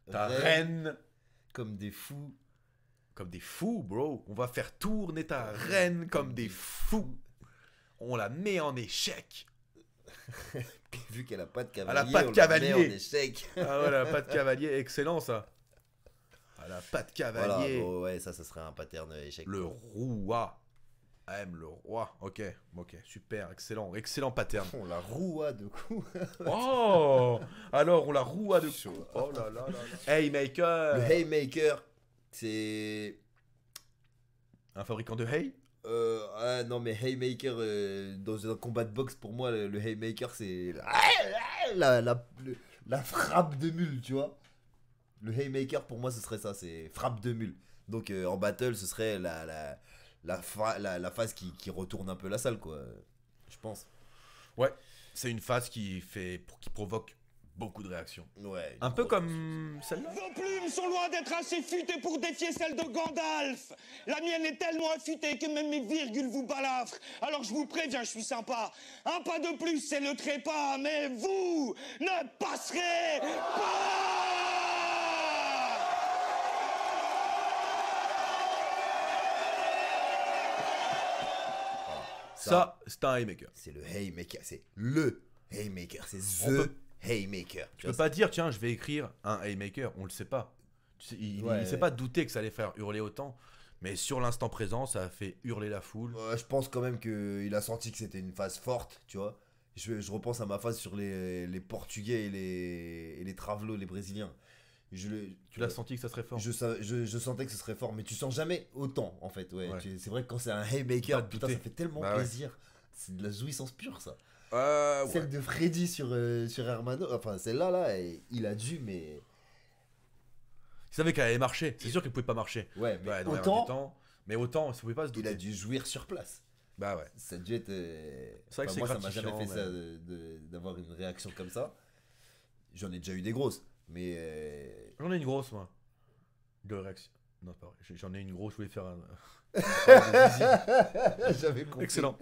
ta reine comme des fous. Comme des fous, bro. On va faire tourner ta reine comme des fous. On la met en échec. Vu qu'elle a pas de cavalier. Elle a pas de cavalier. ah pas de cavalier. Excellent ça. Elle a pas de cavalier. ouais, ça, ça serait un pattern euh, échec. Le roi. aime le roi. Ok, ok, super, excellent, excellent pattern. On oh, la roua de coup oh Alors, on la roua de coup Oh Haymaker Le Haymaker, c'est. Un fabricant de hay euh, ah, non mais Haymaker euh, dans un combat de boxe pour moi le, Haymaker c'est la, la, frappe de mule tu vois le Haymaker pour moi ce serait ça c'est frappe de mule donc euh, en battle ce serait la la, la, la, phase qui, qui, retourne un peu la salle quoi je pense ouais c'est une phase qui fait qui provoque beaucoup de réactions. Ouais. Un peu comme celle-là. Vos plumes sont loin d'être assez futées pour défier celle de Gandalf. La mienne est tellement affûtée que même mes virgules vous balafrent. Alors je vous préviens, je suis sympa. Un pas de plus, c'est le trépas, mais vous ne passerez pas Ça, c'est un haymaker. C'est le haymaker, c'est le haymaker, c'est the haymaker. Tu peux pas dire, tiens, je vais écrire un haymaker, on le sait pas. Il, ne s'est pas douté que ça allait faire hurler autant. Mais sur l'instant présent, ça a fait hurler la foule. je pense quand même qu'il a senti que c'était une phase forte, tu vois. Je, repense à ma phase sur les, Portugais et les, et les les Brésiliens. tu l'as senti que ça serait fort je, je, sentais que ce serait fort, mais tu sens jamais autant en fait. Ouais, C'est vrai que quand c'est un haymaker, putain, ça fait tellement bah plaisir. C'est de la jouissance pure ça. Euh, celle de Freddy sur, Armando euh, sur Hermano, enfin celle-là, là, il a dû, mais. Il savait qu'elle allait marcher, c'est sûr qu'il pouvait pas marcher. Ouais, mais autant. mais autant, pouvait pas se Il a dû jouir sur place. Bah ouais. Ça a dû être. Euh, c'est vrai que moi, ça m'a jamais fait ça d'avoir une réaction comme ça. J'en ai déjà eu des grosses, mais. J'en ai une grosse, moi. De réaction. Non, pas vrai. J'en ai une grosse, je voulais faire un. J'avais compris. Excellent.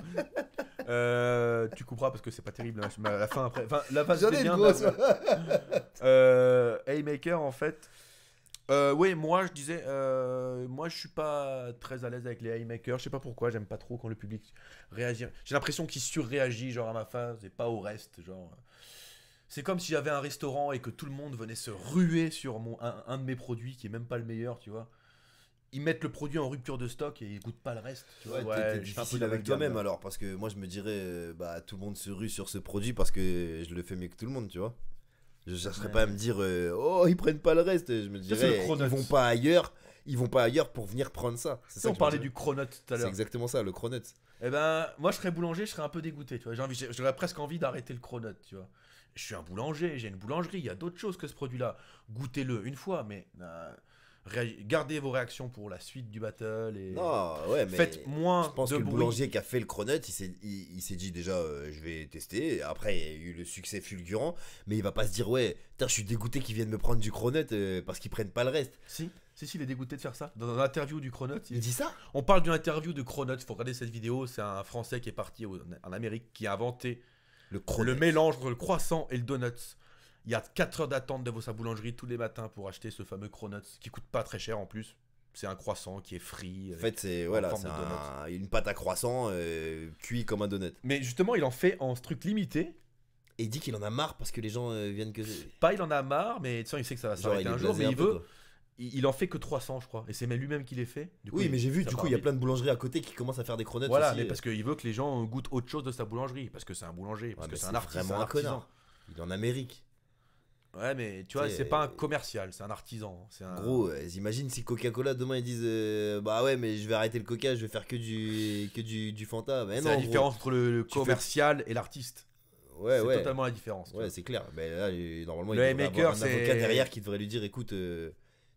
Euh, tu couperas parce que c'est pas terrible. Hein, la fin après. la fin c'était bien. Grosse. Euh, Haymaker, en fait. Euh, oui, moi je disais, euh, moi je suis pas très à l'aise avec les haymakers. Je sais pas pourquoi, j'aime pas trop quand le public réagit. J'ai l'impression qu'il surréagit genre à ma phase et pas au reste. Genre, c'est comme si j'avais un restaurant et que tout le monde venait se ruer sur mon un, un, de mes produits qui est même pas le meilleur, tu vois ils mettent le produit en rupture de stock et ils goûtent pas le reste. Tu vois, avec toi-même alors parce que moi je me dirais euh, bah tout le monde se rue sur ce produit parce que je le fais mieux que tout le monde, tu vois. Je chercherais pas à me dire euh, oh ils prennent pas le reste. Je me dirais ils vont pas ailleurs, ils vont pas ailleurs pour venir prendre ça. C'est ça on parlait du chronote tout à l'heure. C'est exactement ça, le chronote. Eh ben moi je serais boulanger, je serais un peu dégoûté, tu vois. J'ai envie, j'aurais presque envie d'arrêter le chronote, tu vois. Je suis un boulanger, j'ai une boulangerie, il y a d'autres choses que ce produit-là. Goûtez-le une fois, mais euh, gardez vos réactions pour la suite du battle et non, ouais, mais faites moins. Je pense que le boulanger qui a fait le cronut, il s'est dit déjà euh, je vais tester. Après il y a eu le succès fulgurant, mais il va pas se dire ouais, je suis dégoûté qu'ils viennent me prendre du cronut euh, parce qu'ils prennent pas le reste. Si. Si, il est dégoûté de faire ça. Dans interview du Chronut. Il, dit ça On parle d'une interview de Chronut. Il faut regarder cette vidéo. C'est un Français qui est parti en Amérique qui a inventé le, le mélange entre le croissant et le donut. Il y a 4 heures d'attente devant sa boulangerie tous les matins pour acheter ce fameux Cronuts qui coûte pas très cher en plus. C'est un croissant qui est frit. En fait, c'est voilà, une pâte à croissant euh, cuit comme un donut. Mais justement, il en fait en truc limité. Et il dit qu'il en a marre parce que les gens euh, viennent que. Pas il en a marre, mais il sait que ça va s'arrêter un jour, mais il veut. Il, en fait que 300, je crois. Et c'est même lui-même qui les fait. oui, mais j'ai vu, du coup, il y a plein de boulangeries à côté qui commencent à faire des cronettes. Voilà, mais euh. parce qu'il veut que les gens goûtent autre chose de sa boulangerie. Parce que c'est un boulanger, parce que c'est un, artisan, vraiment Il est en Amérique. Ouais, mais tu vois, c'est pas un commercial, c'est un artisan. Hein. Un... Gros, euh, imagine si Coca-Cola demain ils disent euh, Bah ouais, mais je vais arrêter le Coca, je vais faire que du, que du, du Fanta. c'est la différence entre le, commercial et l'artiste. Ouais, ouais c'est totalement la différence. Ouais, c'est clair. Mais là, euh, normalement, il y a un avocat derrière qui devrait lui dire Écoute,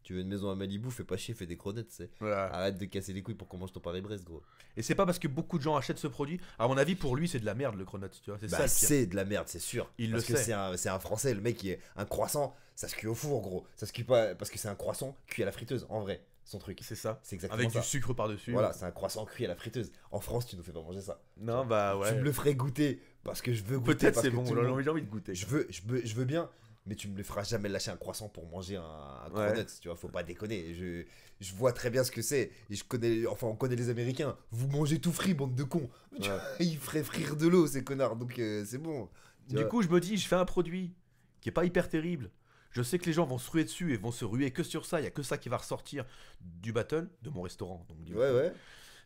tu veux une maison à Malibu, fais pas chier, fais des cronettes, c'est. Arrête de casser les couilles pour qu'on mange ton Paris-Brest, gros. Et c'est pas parce que beaucoup de gens achètent ce produit. À mon avis, pour lui, c'est de la merde, le croquette. tu vois. Bah, c'est de la merde, c'est sûr. parce que c'est un, français, le mec, qui est un croissant, ça se cuit au four, gros. Ça se cuit pas parce que c'est un croissant cuit à la friteuse, en vrai, son truc. C'est ça. C'est exactement Avec du sucre par-dessus. Voilà, c'est un croissant cuit à la friteuse. En France, tu nous fais pas manger ça. Non, bah ouais. Tu me le ferais goûter parce que je veux goûter. Peut-être c'est bon, j'ai envie de goûter. je veux, je veux bien, mais tu me le feras jamais lâcher un croissant pour manger un, un tu vois, faut pas déconner. Je, vois très bien ce que c'est, et je connais, enfin, on connaît les Américains, vous mangez tout frit, bande de cons. ils feraient frire de l'eau, ces connards, donc euh, c'est bon. Du coup, je me dis, je fais un produit qui est pas hyper terrible. Je sais que les gens vont se ruer dessus et vont se ruer que sur ça, il y a que ça qui va ressortir du battle, de mon restaurant. Donc, ouais, ouais.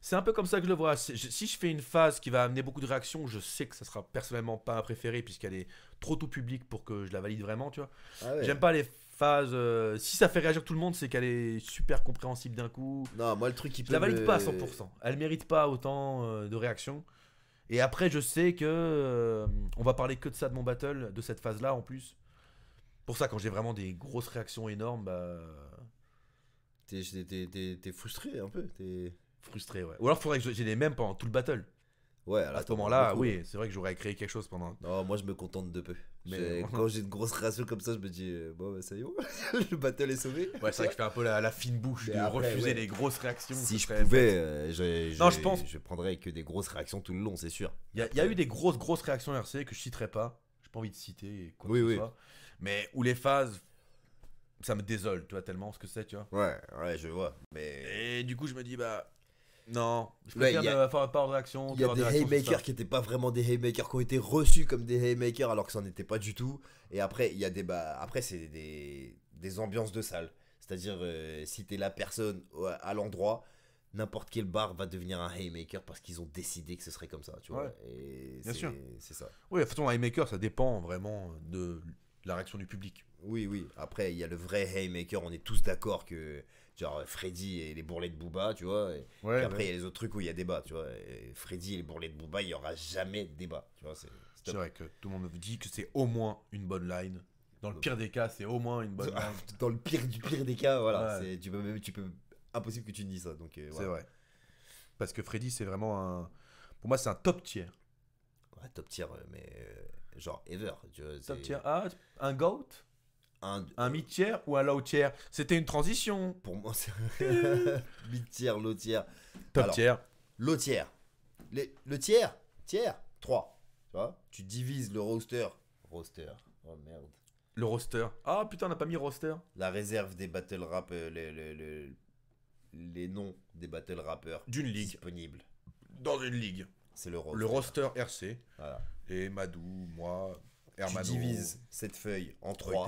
C'est un peu comme ça que je le vois. si je fais une phase qui va amener beaucoup de réactions, je sais que ça sera personnellement pas un préféré puisqu'elle est trop tout public pour que je la valide vraiment, tu vois. Ah J'aime pas les phases. Euh, si ça fait réagir tout le monde, c'est qu'elle est super compréhensible d'un coup. Non, moi le truc qui Je la valide pas à 100%. Elle mérite pas autant euh, de réactions. Et après, je sais que euh, on va parler que de ça de mon battle, de cette phase-là en plus. Pour ça, quand j'ai vraiment des grosses réactions énormes, bah, T'es- frustré un peu. Frustré, ouais. Ou alors, faudrait que j'ai les mêmes pendant tout le battle. Ouais, à, ce moment-là, oui, c'est vrai que j'aurais créé quelque chose pendant. Non, moi je me contente de peu. Mais quand j'ai une grosse réaction comme ça, je me dis, euh, bon, bah, ça y est, le battle est sauvé. Ouais, c'est vrai que je fais un peu la, fine bouche de refuser les grosses réactions. Si je pouvais, euh, je, non, je, pense... je prendrais que des grosses réactions tout le long, c'est sûr. Il y, a eu des grosses, grosses réactions RC que je citerai pas. J'ai pas envie de citer. Quoi oui, oui. Mais où les phases ça me désole, tu vois, tellement ce que c'est, tu vois. Ouais, ouais, je vois. Mais. Et du coup, je me dis, bah, non, je Il y a des haymakers qui n'étaient pas vraiment des haymakers, qui ont été reçus comme des haymakers alors que ça n'en était pas du tout. Et après, il y a des bah, après c'est des, des, ambiances de salle. C'est-à-dire, euh, si tu es la personne à l'endroit, n'importe quel bar va devenir un haymaker parce qu'ils ont décidé que ce serait comme ça, tu vois. Et Bien sûr. C'est ça. Oui, de façon, un haymaker, ça dépend vraiment de la réaction du public. Oui, oui. Après, il y a le vrai haymaker. On est tous d'accord que genre euh, Freddy et les bourrelets de Booba, tu vois. Et, après, il y a les autres trucs où il y a débat, tu vois. Et Freddy et les bourrelets de Booba, il n'y aura jamais de débat, tu vois. C'est vrai que tout le monde dit que c'est au moins une bonne line. Dans le pire des cas, c'est au moins une bonne Dans le pire du pire des cas, voilà. C'est Tu peux impossible que tu ne dis ça. Donc, euh, C'est vrai. Parce que Freddy, c'est vraiment un. Pour moi, c'est un top tier. Un top tier, euh, mais genre ever. Tu top tier, ah, un goat un, un euh, mid-tier ou un low-tier C'était une transition. Pour moi, c'est mid-tier, low-tier. Top tier. Low-tier. Le tiers, tiers, 3. Tu Tu divises le roster. Roster. Oh merde. Le roster. Ah putain, on n'a pas mis roster. La réserve des battle rap, euh, les, noms des battle rappeurs. D'une ligue. Disponible Dans une ligue. C'est le roster. Le roster RC. Et Madou, moi, Hermano. Tu divises cette feuille en trois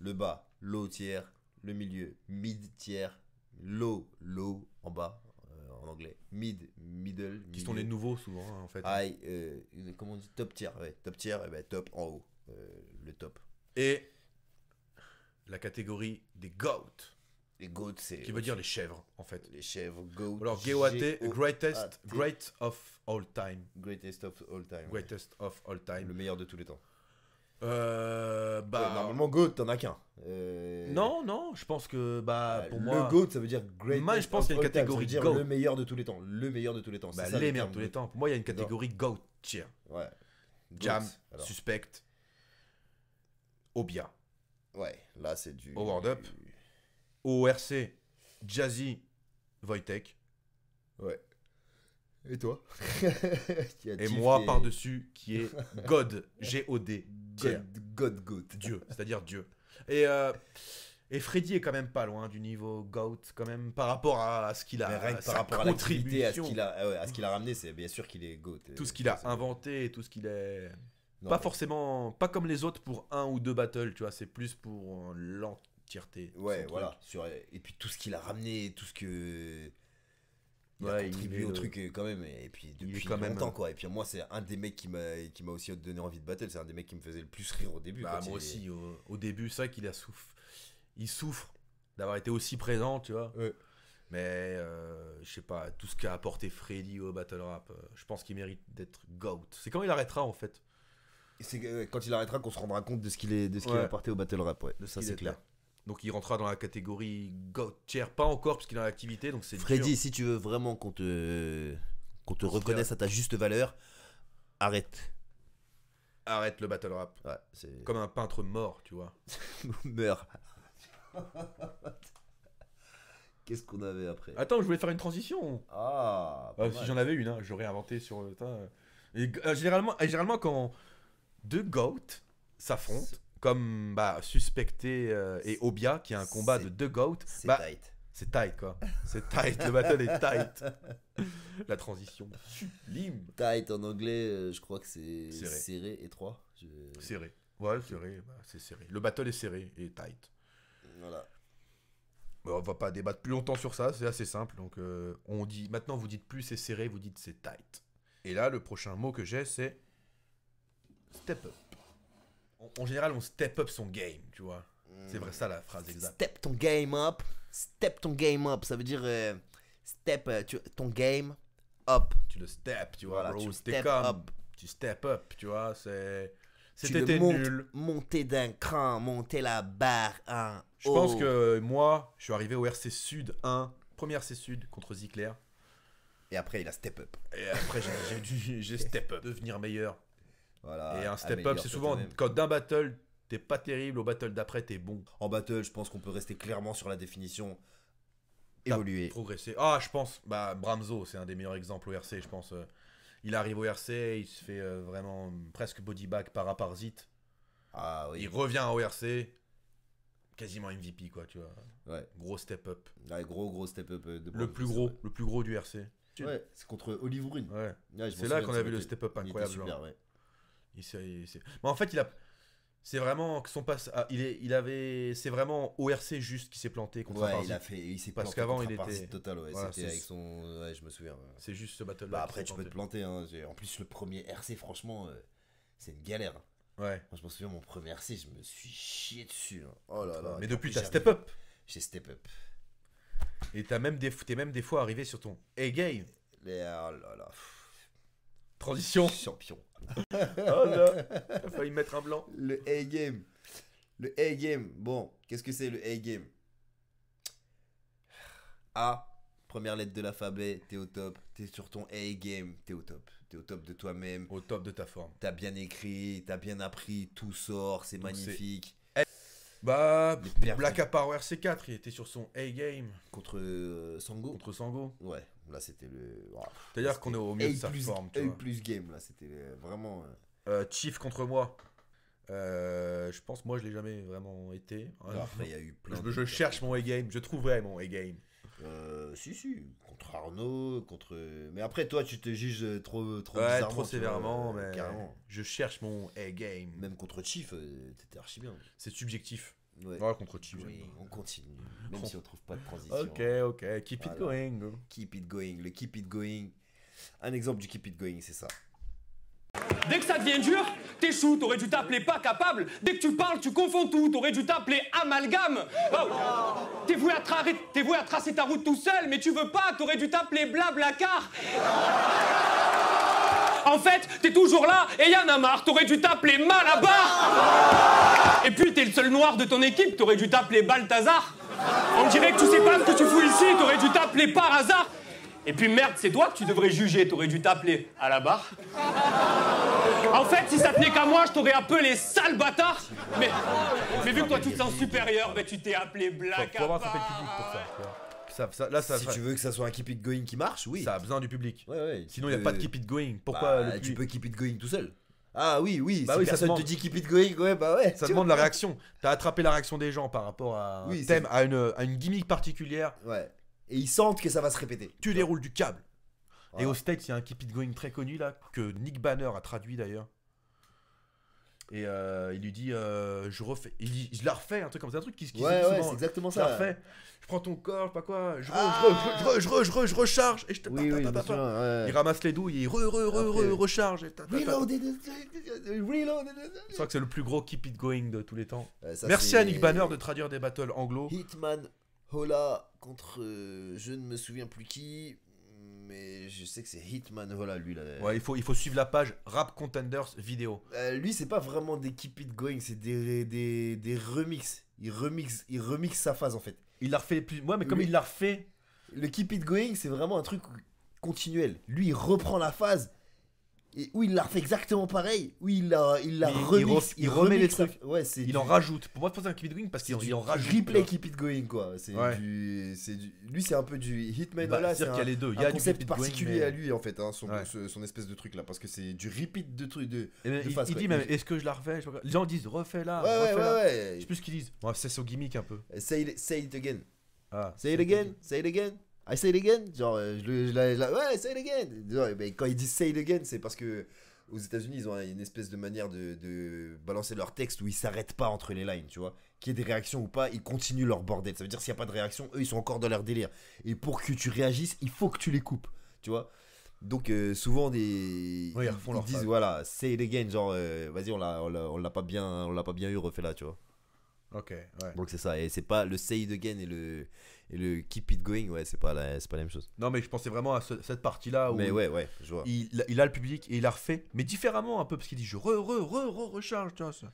le bas, low tiers, le milieu, mid tiers, low, low en bas euh, en anglais, mid, middle. Qui sont les nouveaux souvent hein, en fait. Hein. aïe euh, comment on dit top tier, ouais, top tier, eh ben, top en haut, euh, le top. Et la catégorie des goats. Les goats, c'est. Qui veut dire les chèvres, en fait. Les chèvres, goats. Alors, GOAT, greatest, of all time. Greatest of all time. Greatest of all time. Le meilleur de tous les temps. Euh, bah... Euh, normalement, GOAT, t'en as qu'un. Euh, non, non, je pense que bah, pour le moi. GOAT, ça veut dire great. Moi, je pense qu'il y a une catégorie GOAT. Le meilleur de tous les temps. Le meilleur de tous les temps. Bah, les meilleurs de tous les temps. Pour moi, il y a une catégorie GOAT. Ouais. Jam, Suspect, Obia. Ouais, là, c'est du. world Up. ORC, Jazzy, Wojtek. Ouais. Et toi Et moi, par-dessus, qui est God. G-O-D. God, God, God. Dieu, c'est-à-dire Dieu. Et, euh, et Freddy est quand même pas loin du niveau GOAT, quand même, par rapport à, ce qu'il a. par rapport à à ce qu'il a, ramené, c'est bien sûr qu'il est GOAT. Euh, tout ce qu'il a inventé, tout ce qu'il est. pas forcément, pas comme les autres pour un ou deux battles, tu vois, c'est plus pour l'entièreté. Ouais, voilà. Sur, et puis tout ce qu'il a ramené, tout ce que il ouais, a au truc euh, quand même et puis depuis quand longtemps même... Hein. quoi et puis moi c'est un des mecs qui m'a qui m'a aussi donné envie de battle c'est un des mecs qui me faisait le plus rire au début bah, moi aussi au, début ça qu'il a souffre il souffre d'avoir été aussi présent tu vois mais euh, je sais pas tout ce qu'a apporté Freddy au battle rap euh, je pense qu'il mérite d'être goat c'est quand il arrêtera en fait c'est quand il arrêtera qu'on se rendra compte de ce qu'il est de ce qu'il a apporté au battle rap ouais ça c'est clair donc il rentrera dans la catégorie Gauthier, pas encore puisqu'il qu'il est en activité, donc c'est Freddy, si tu veux vraiment qu'on te, qu'on te reconnaisse à ta juste valeur, arrête. Arrête le battle rap. Comme un peintre mort, tu vois. meurt Qu'est-ce qu'on avait après Attends, je voulais faire une transition. Ah. ah si j'en avais une, hein, j'aurais inventé sur. Euh, généralement, généralement, quand deux goats s'affrontent, comme bah, suspecté euh, et Obia, qui a un combat de deux goats. C'est bah, tight. C'est tight, quoi. C'est tight. Le battle est tight. La transition sublime. Tight en anglais, euh, je crois que c'est serré. étroit. Serré. Ouais, serré. Bah, c'est serré. Le battle est serré et tight. Voilà. On va pas débattre plus longtemps sur ça, c'est assez simple. Donc euh, on dit maintenant vous dites plus c'est serré, vous dites c'est tight. Et là le prochain mot que j'ai c'est step up en général, on step up son game, tu vois. C'est vrai, ça la phrase exacte. Step ton game up. Step ton game up. Ça veut dire euh, step euh, ton game up. Tu le step, tu vois. Voilà, tu step up. Tu step up, tu vois. C'est. C'était nul. Monter d'un cran, monter la barre 1. Je pense que moi, je suis arrivé au RC Sud 1, première RC Sud contre Zicler. Et après, il a step up. Et après, j'ai dû j'ai step up, devenir meilleur et un step-up, c'est souvent quand d'un battle, t'es pas terrible, au battle d'après, t'es bon. En battle, je pense qu'on peut rester clairement sur la définition. Évoluer. Progresser. Ah, je pense, bah, Bramzo, c'est un des meilleurs exemples au RC, je pense. Euh. Il arrive au RC, il se fait euh, vraiment mm, presque body back par aparzite. Ah oui. Il revient au RC, quasiment MVP, quoi, tu vois. Ouais. Gros step-up. gros, gros step-up. Euh, le plus gros, le plus gros du RC. Ouais, c'est contre Olive Ouais. c'est là qu'on a vu le step-up incroyable. Super, ouais. Mais en fait, il a. C'est vraiment que son passe. Ah, il est, il avait. C'est vraiment ORC juste qui s'est planté contre ouais, il a fait, il s'est parce qu'avant il était total. Ouais, c'était avec son. Ouais, je me souviens. C'est juste ce battle. Bah après, tu peux te planter. Hein. En plus, le premier RC, franchement, euh, c'est une galère. Ouais. Moi, je me souviens mon premier RC, je me suis chié dessus. Hein. Oh là là. Mais depuis, t'as step up. J'ai step up. Et t'as même des, t'es même des fois arrivé sur ton a game. Mais oh là là. Transition. Champion. oh non. il a mettre un blanc. Le A-game. Le A-game. Bon, qu'est-ce que c'est le A-game A, première lettre de l'alphabet, t'es au top. T'es sur ton A-game, t'es au top. T'es au top de toi-même. Au top de ta forme. T'as bien écrit, t'as bien appris, tout sort, c'est magnifique. Bah, Black A-power RC4, il était sur son A-game. Contre euh, Sango Contre Sango. Ouais. Là, c'était le. C'est-à-dire qu'on est au mieux de sa plus, forme. Tu vois. plus game, là, c'était vraiment. Euh, euh, Chief contre moi. Euh, je pense, moi, je l'ai jamais vraiment été. il y a eu plein. Je, cherche mon A-game, je trouverai mon A-game. Euh, si, si, contre Arnaud, contre. Mais après, toi, tu te juges trop, trop, trop sévèrement. mais carrément. Je cherche mon A-game. Même contre Chief, t'étais archi bien. C'est subjectif contre on continue, même si on trouve pas de transition. Ok, ok, keep it going. Keep it going, le keep it going. Un exemple du keep it going, c'est ça. Dès que ça devient dur, t'échoues, t'aurais dû t'appeler pas capable. Dès que tu parles, tu confonds tout, t'aurais dû t'appeler amalgame. T'es voué, à tracer ta route tout seul, mais tu veux pas, t'aurais dû t'appeler blabla car en fait, t'es toujours là et y'en a marre, t'aurais dû t'appeler Malabar Et puis t'es le seul noir de ton équipe, t'aurais dû t'appeler Balthazar On dirait que tu sais pas ce que tu fous ici, t'aurais dû t'appeler par hasard et puis merde, c'est toi que tu devrais juger, t'aurais dû t'appeler à la barre. En fait, si ça tenait qu'à moi, je t'aurais appelé sale bâtard. Mais, vu que toi tu te sens supérieur, ben tu t'es appelé black si tu veux que ça soit un keep it going qui marche, oui. Ça a besoin du public. Sinon, il n'y a euh, pas de keep it going. Pourquoi bah, Tu peux keep it going tout seul. Ah oui, oui, bah personne ça demande... te dit keep it going, ouais, bah ouais. Ça demande la réaction. T'as attrapé la réaction des gens par rapport à thème, à une, à une gimmick particulière. Ouais. Et ils sentent que ça va se répéter. Tu déroules du câble. Et au States, il y a un keep it going très connu là, que Nick Banner a traduit d'ailleurs. Et euh, il lui dit, euh, je refais, il, je la refais, un truc comme ça, un truc qui se Ouais, c'est exactement ça. Je la refais, je prends ton corps, je sais pas quoi, je, re, je, re, je, re, je, recharge, et je te. Oui, Il ramasse les douilles, et il re, re, re, recharge. Je crois que c'est le plus gros keep it going de tous les temps. Merci à Nick Banner de traduire des battles anglo. Hitman Hola contre euh, je ne me souviens plus qui mais je sais que c'est Hitman voilà lui là. Ouais, il faut, il faut suivre la page Rap Contenders vidéo. Euh, lui, c'est pas vraiment des Keep It Going, c'est des, des, remixes. Il remixe, il remixe sa phase en fait. Il l'a refait plus. Ouais, mais comme il l'a refait. Le Keep It Going, c'est vraiment un truc continuel. Lui, il reprend la phase et où il la refait exactement pareil, où il la, il la remis, il, remet les trucs. il en rajoute. Pour moi, c'est un Keep It Going parce qu'il en rajoute. Replay Keep It Going, quoi. C'est lui, c'est un peu du Hitman bah, là. C'est qu'il a les deux. Il y a un concept particulier à lui, en fait, hein, son, son, espèce de truc là. Parce que c'est du repeat de trucs. De, eh ben, il, face, il dit même, est-ce que je la refais Les gens disent, refais là, refais ouais, ouais, Je sais plus ce qu'ils disent. c'est son gimmick un peu. Say it ah, again. Say it again, say it again. I say it again Genre, euh, je, je, ouais, say it again Quand ils disent say it again, c'est parce que aux États-Unis, ils ont une espèce de manière de, balancer leur texte où ils s'arrêtent pas entre les lines, tu vois. Qu'il y ait des réactions ou pas, ils continuent leur bordel. Ça veut dire s'il n'y a pas de réaction, eux, ils sont encore dans leur délire. Et pour que tu réagisses, il faut que tu les coupes, tu vois. Donc euh, souvent des ils, disent voilà, say it again genre euh, vas-y, on l'a on l'a pas bien on l'a pas bien eu refait là, tu vois. OK, ouais. Donc c'est ça et c'est pas le say it again et le et le keep it going, ouais, c'est pas, la, c'est pas la même chose. Non, mais je pensais vraiment à cette partie-là où Mais ouais, ouais, il, a le public et il la refait, mais différemment un peu, parce qu'il dit je re, re, re, re, recharge, tu vois. ça.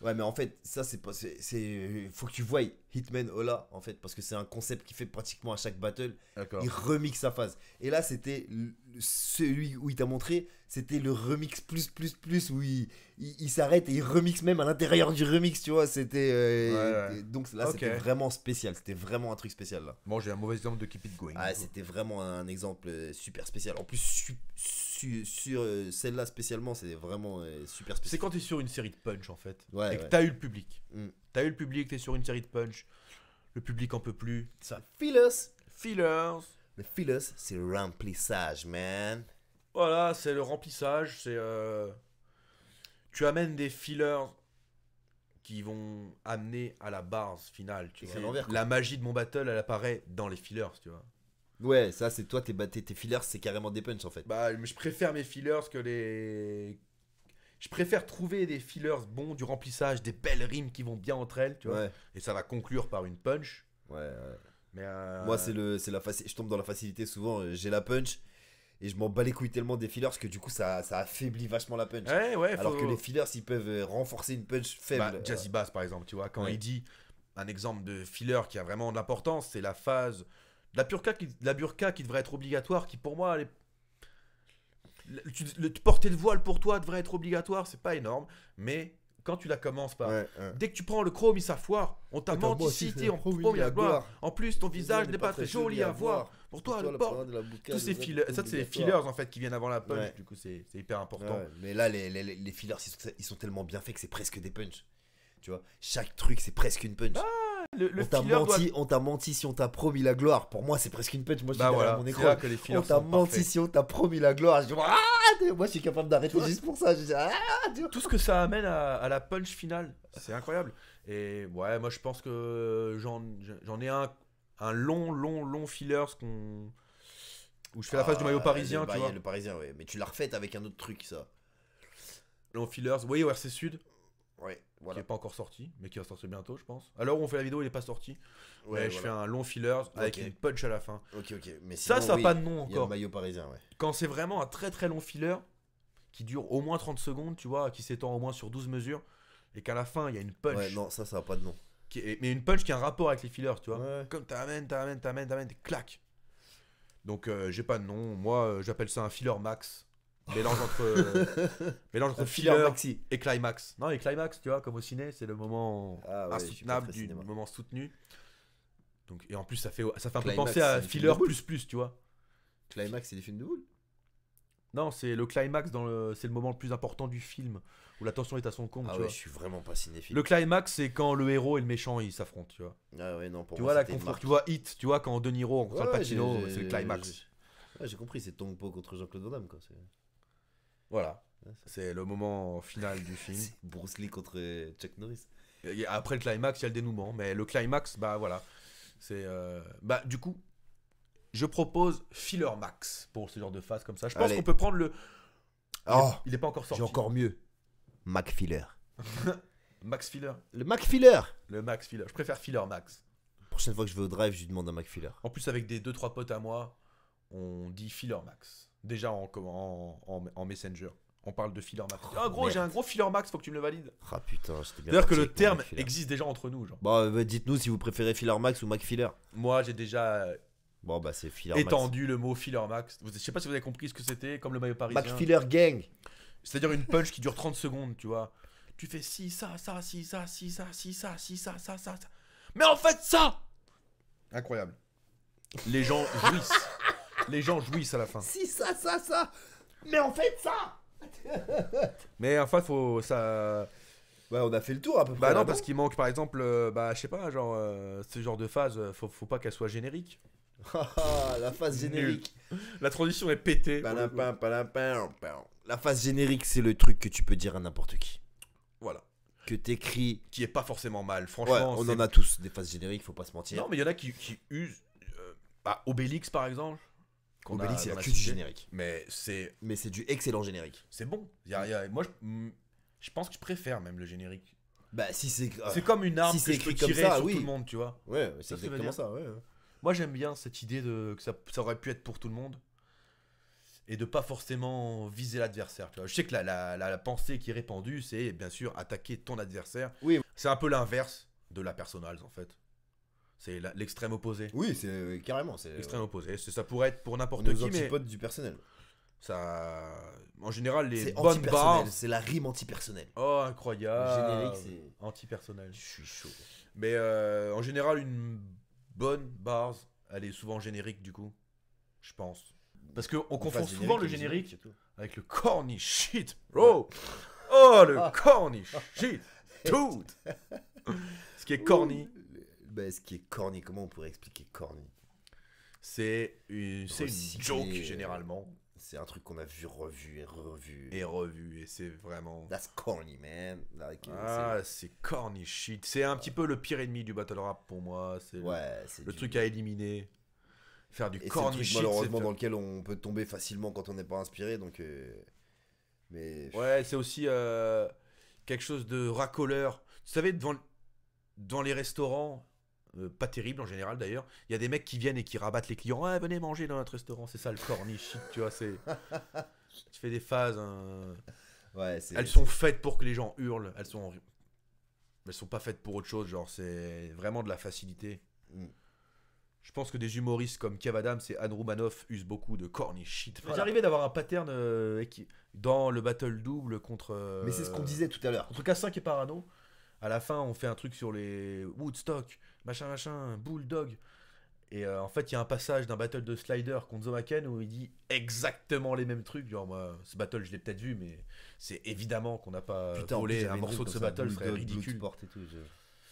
Ouais, mais en fait, ça, c'est pas. C'est, faut que tu voyes Hitman Ola, en fait, parce que c'est un concept qui fait pratiquement à chaque battle. Il remix sa phase. Et là, c'était celui où il t'a montré, c'était le remix plus, plus, plus, où il, s'arrête et il remix même à l'intérieur du remix, tu vois. C'était. Euh, donc là, c'était vraiment spécial. C'était vraiment un truc spécial, là. Bon, j'ai un mauvais exemple de Keep It Going. Ah, c'était vraiment un exemple euh, super spécial. En plus, super sur euh, celle-là spécialement, c'est vraiment euh, super spécial. C'est quand tu es sur une série de punch en fait. Ouais, et t'as eu le public. tu mm. T'as eu le public, t'es sur une série de punch. Le public en peut plus. Ça. Fillers. Fillers. Mais fillers, c'est remplissage, man. Voilà, c'est le remplissage. C'est. Euh, tu amènes des fillers qui vont amener à la base finale. Tu vois. La magie de mon battle, elle apparaît dans les fillers, tu vois. Ouais, ça, c'est toi, tes, tes, tes fillers, c'est carrément des punchs en fait. Bah, je préfère mes fillers que les. Je préfère trouver des fillers bons, du remplissage, des belles rimes qui vont bien entre elles, tu vois. Et ça va conclure par une punch. Ouais, Mais euh, Moi, c'est le, c'est la Je tombe dans la facilité souvent. Euh, j'ai la punch et je m'en bats les couilles tellement des fillers que du coup ça, ça affaiblit vachement la punch. Ouais, ouais, Alors que les fillers ils peuvent euh, renforcer une punch faible. Bah, Jazzy Bass par exemple, tu vois, quand il dit un exemple de filler qui a vraiment de l'importance, c'est la phase la burqa, qui, devrait être obligatoire, qui pour moi, le, porter le voile pour toi devrait être obligatoire, c'est pas énorme, mais quand tu la commences par. Dès que tu prends le chrome, il s'affoire. On t'a ici, on promet la En plus, ton visage n'est pas très joli à voir. Pour toi, le port. Tous ces fillers, ça c'est les fillers en fait qui viennent avant la punch. Du coup, c'est hyper important. Mais là, les, les, fillers, ils sont, tellement bien faits que c'est presque des punches. Tu vois, chaque truc, c'est presque une punch. Ah, on t'a menti, menti si on t'a promis la gloire. Pour moi, c'est presque une punch. Moi, je bah suis mon écran. les on t'a menti si on t'a promis la gloire. moi, je suis capable d'arrêter juste pour ça. tout ce que ça amène à, la punch finale, c'est incroyable. Et ouais, moi, je pense que j'en ai un, un long, long, long feelers, qu'on où je fais la face du maillot ah, parisien, le, parisien, ouais. Mais tu l'as refait avec un autre truc, ça. Long fillers, oui, ouais, RC sud. Ouais, voilà. Qui n'est pas encore sorti, mais qui va sortir bientôt, je pense. Alors on fait la vidéo, il n'est pas sorti. Ouais, je fais un long filler avec une punch à la fin. Ok, ok. Mais ça, ça n'a pas de nom encore. maillot parisien, ouais. Quand c'est vraiment un très très long filler qui dure au moins 30 secondes, tu vois, qui s'étend au moins sur 12 mesures et qu'à la fin, il y a une punch. Ouais, non, ça, ça n'a pas de nom. mais une punch qui a un rapport avec les fillers, tu vois. Ouais. Comme t'amènes, t'amènes, t'amènes, t'amènes, clac. Donc euh, j'ai pas de nom. Moi, euh, j'appelle ça un filler max. Mélange entre, euh, mélange entre filler et climax. Non, et climax, tu vois, comme au ciné, c'est le moment ah insoutenable du moment soutenu. Donc, et en plus, ça fait, ça fait un peu penser à filler plus plus, tu vois. Climax, c'est des films de boules Non, c'est le climax, dans le, c'est le moment le plus important du film, où la tension est à son comble. Ah ouais, je suis vraiment pas cinéphile. Le climax, c'est quand le héros et le méchant ils s'affrontent, tu vois. Ah ouais, non, pour tu vois, la Tu vois Hit, tu vois, quand De Niro rencontre ouais, c'est le climax. J'ai, compris, c'est Tongpo contre Jean-Claude Van Damme, quoi. C'est... Voilà. Ah, C'est le moment final du film. Bruce Lee contre Chuck Norris. après le climax, il y a le dénouement. Mais le climax, bah voilà. C'est. Euh, bah, du coup, je propose Filler Max pour ce genre de phase comme ça. Je pense qu'on peut prendre le. Il oh, il n'est pas encore sorti. J'ai encore mieux. Mac Filler. Max Filler. Le Mac Filler. Le Max Filler. Je préfère Filler Max. La prochaine fois que je vais au drive, je lui demande un Mac Filler. En plus, avec des 2-3 potes à moi, on dit Filler Max. Déjà en, en, en, Messenger. On parle de filler max. Oh, gros, j'ai un gros filler max, faut que tu me le valides. Ah putain, bien. que le terme existe déjà entre nous. Genre. Bah, bah, dites-nous si vous préférez filler max ou mac filler. Moi, j'ai déjà euh, Bon bah c'est filler étendu le mot filler max. Je sais pas si vous avez compris ce que c'était, comme le maillot parisien. Mac filler gang. C'est-à-dire une punch qui dure 30 secondes, tu vois. Tu fais si ça ça si ça si ça si ça si ça ça ça. ça. Mais en fait ça. Incroyable. Les gens jouissent les gens jouissent à la fin. Si, ça, ça, ça. Mais en fait, ça. Mais enfin, faut ça. on a fait le tour à peu bah près. Bah, non, parce qu'il manque par exemple, euh, bah, je sais pas, genre, euh, ce genre de phase, euh, faut, faut pas qu'elle soit générique. Ah, la phase générique. La transition est pétée. La phase générique, c'est le truc que tu peux dire à n'importe qui. Voilà. Que t'écris. Qui est pas forcément mal, franchement. on en a tous des phases génériques, faut pas se mentir. Non, mais il y en a qui, qui usent. bah, Obélix, par exemple qu'on a générique. Mais c'est Mais c'est du excellent générique. c'est bon. moi, mm, je, pense que je préfère même le générique. Bah si c'est. C'est euh, comme une arme si c'est comme ça, oui. tout le monde, tu vois. Ouais, c'est exactement ça. Moi, j'aime bien cette idée de que ça, aurait pu être pour tout le monde et de pas forcément viser l'adversaire. je sais que la, pensée qui est répandue, c'est bien sûr attaquer ton adversaire. Oui. C'est un peu l'inverse de la Personals en fait. C'est l'extrême opposé. Oui, c'est euh, carrément. C'est l'extrême euh, opposé. Ça pourrait être pour n'importe qui. Les mais... du personnel. Ça, en général, les bonnes bars C'est la rime antipersonnelle. Oh, incroyable. Le générique, c'est antipersonnel. Je suis chaud. Mais euh, en général, une bonne barre, elle est souvent générique du coup, je pense. Parce qu'on confond souvent le générique avec le corny shit, bro. Oh, le ah. corny shit, dude. Ce qui est corny, ben, ce qui est corny, comment on pourrait expliquer corny C'est une, une joke euh, généralement. C'est un truc qu'on a vu, revu et revu. Et revu, et c'est vraiment. That's corny, man. ah, c'est corny shit. C'est un petit peu le pire ennemi du battle rap pour moi. C'est ouais, le, truc à éliminer. Faire du corny truc, shit. malheureusement, dans lequel on peut tomber facilement quand on n'est pas inspiré, donc. Euh, mais. Ouais, c'est aussi euh, quelque chose de racoleur. vous savez, devant, dans les restaurants, euh, pas terrible en général d'ailleurs. Il y a des mecs qui viennent et qui rabattent les clients. venez manger dans notre restaurant, c'est ça le corniche, tu vois. C'est, tu fais des phases. Hein. elles sont faites pour que les gens hurlent. Elles sont, elles sont pas faites pour autre chose. Genre, c'est vraiment de la facilité. Mm. Je pense que des humoristes comme Kev Adams et Anne Roumanoff usent beaucoup de corniche shit. J'arrivais d'avoir un pattern euh, dans le battle double contre. Euh, Mais c'est ce qu'on disait tout à l'heure. entre K5 et Parano. À la fin, on fait un truc sur les Woodstock machin, machin, bulldog. Et euh, en fait, il y a un passage d'un battle de Slider contre Zomaken où il dit exactement les mêmes trucs. Genre, moi, ce battle, je l'ai peut-être vu, mais c'est évidemment qu'on n'a pas volé un morceau de ce battle, serait ridicule.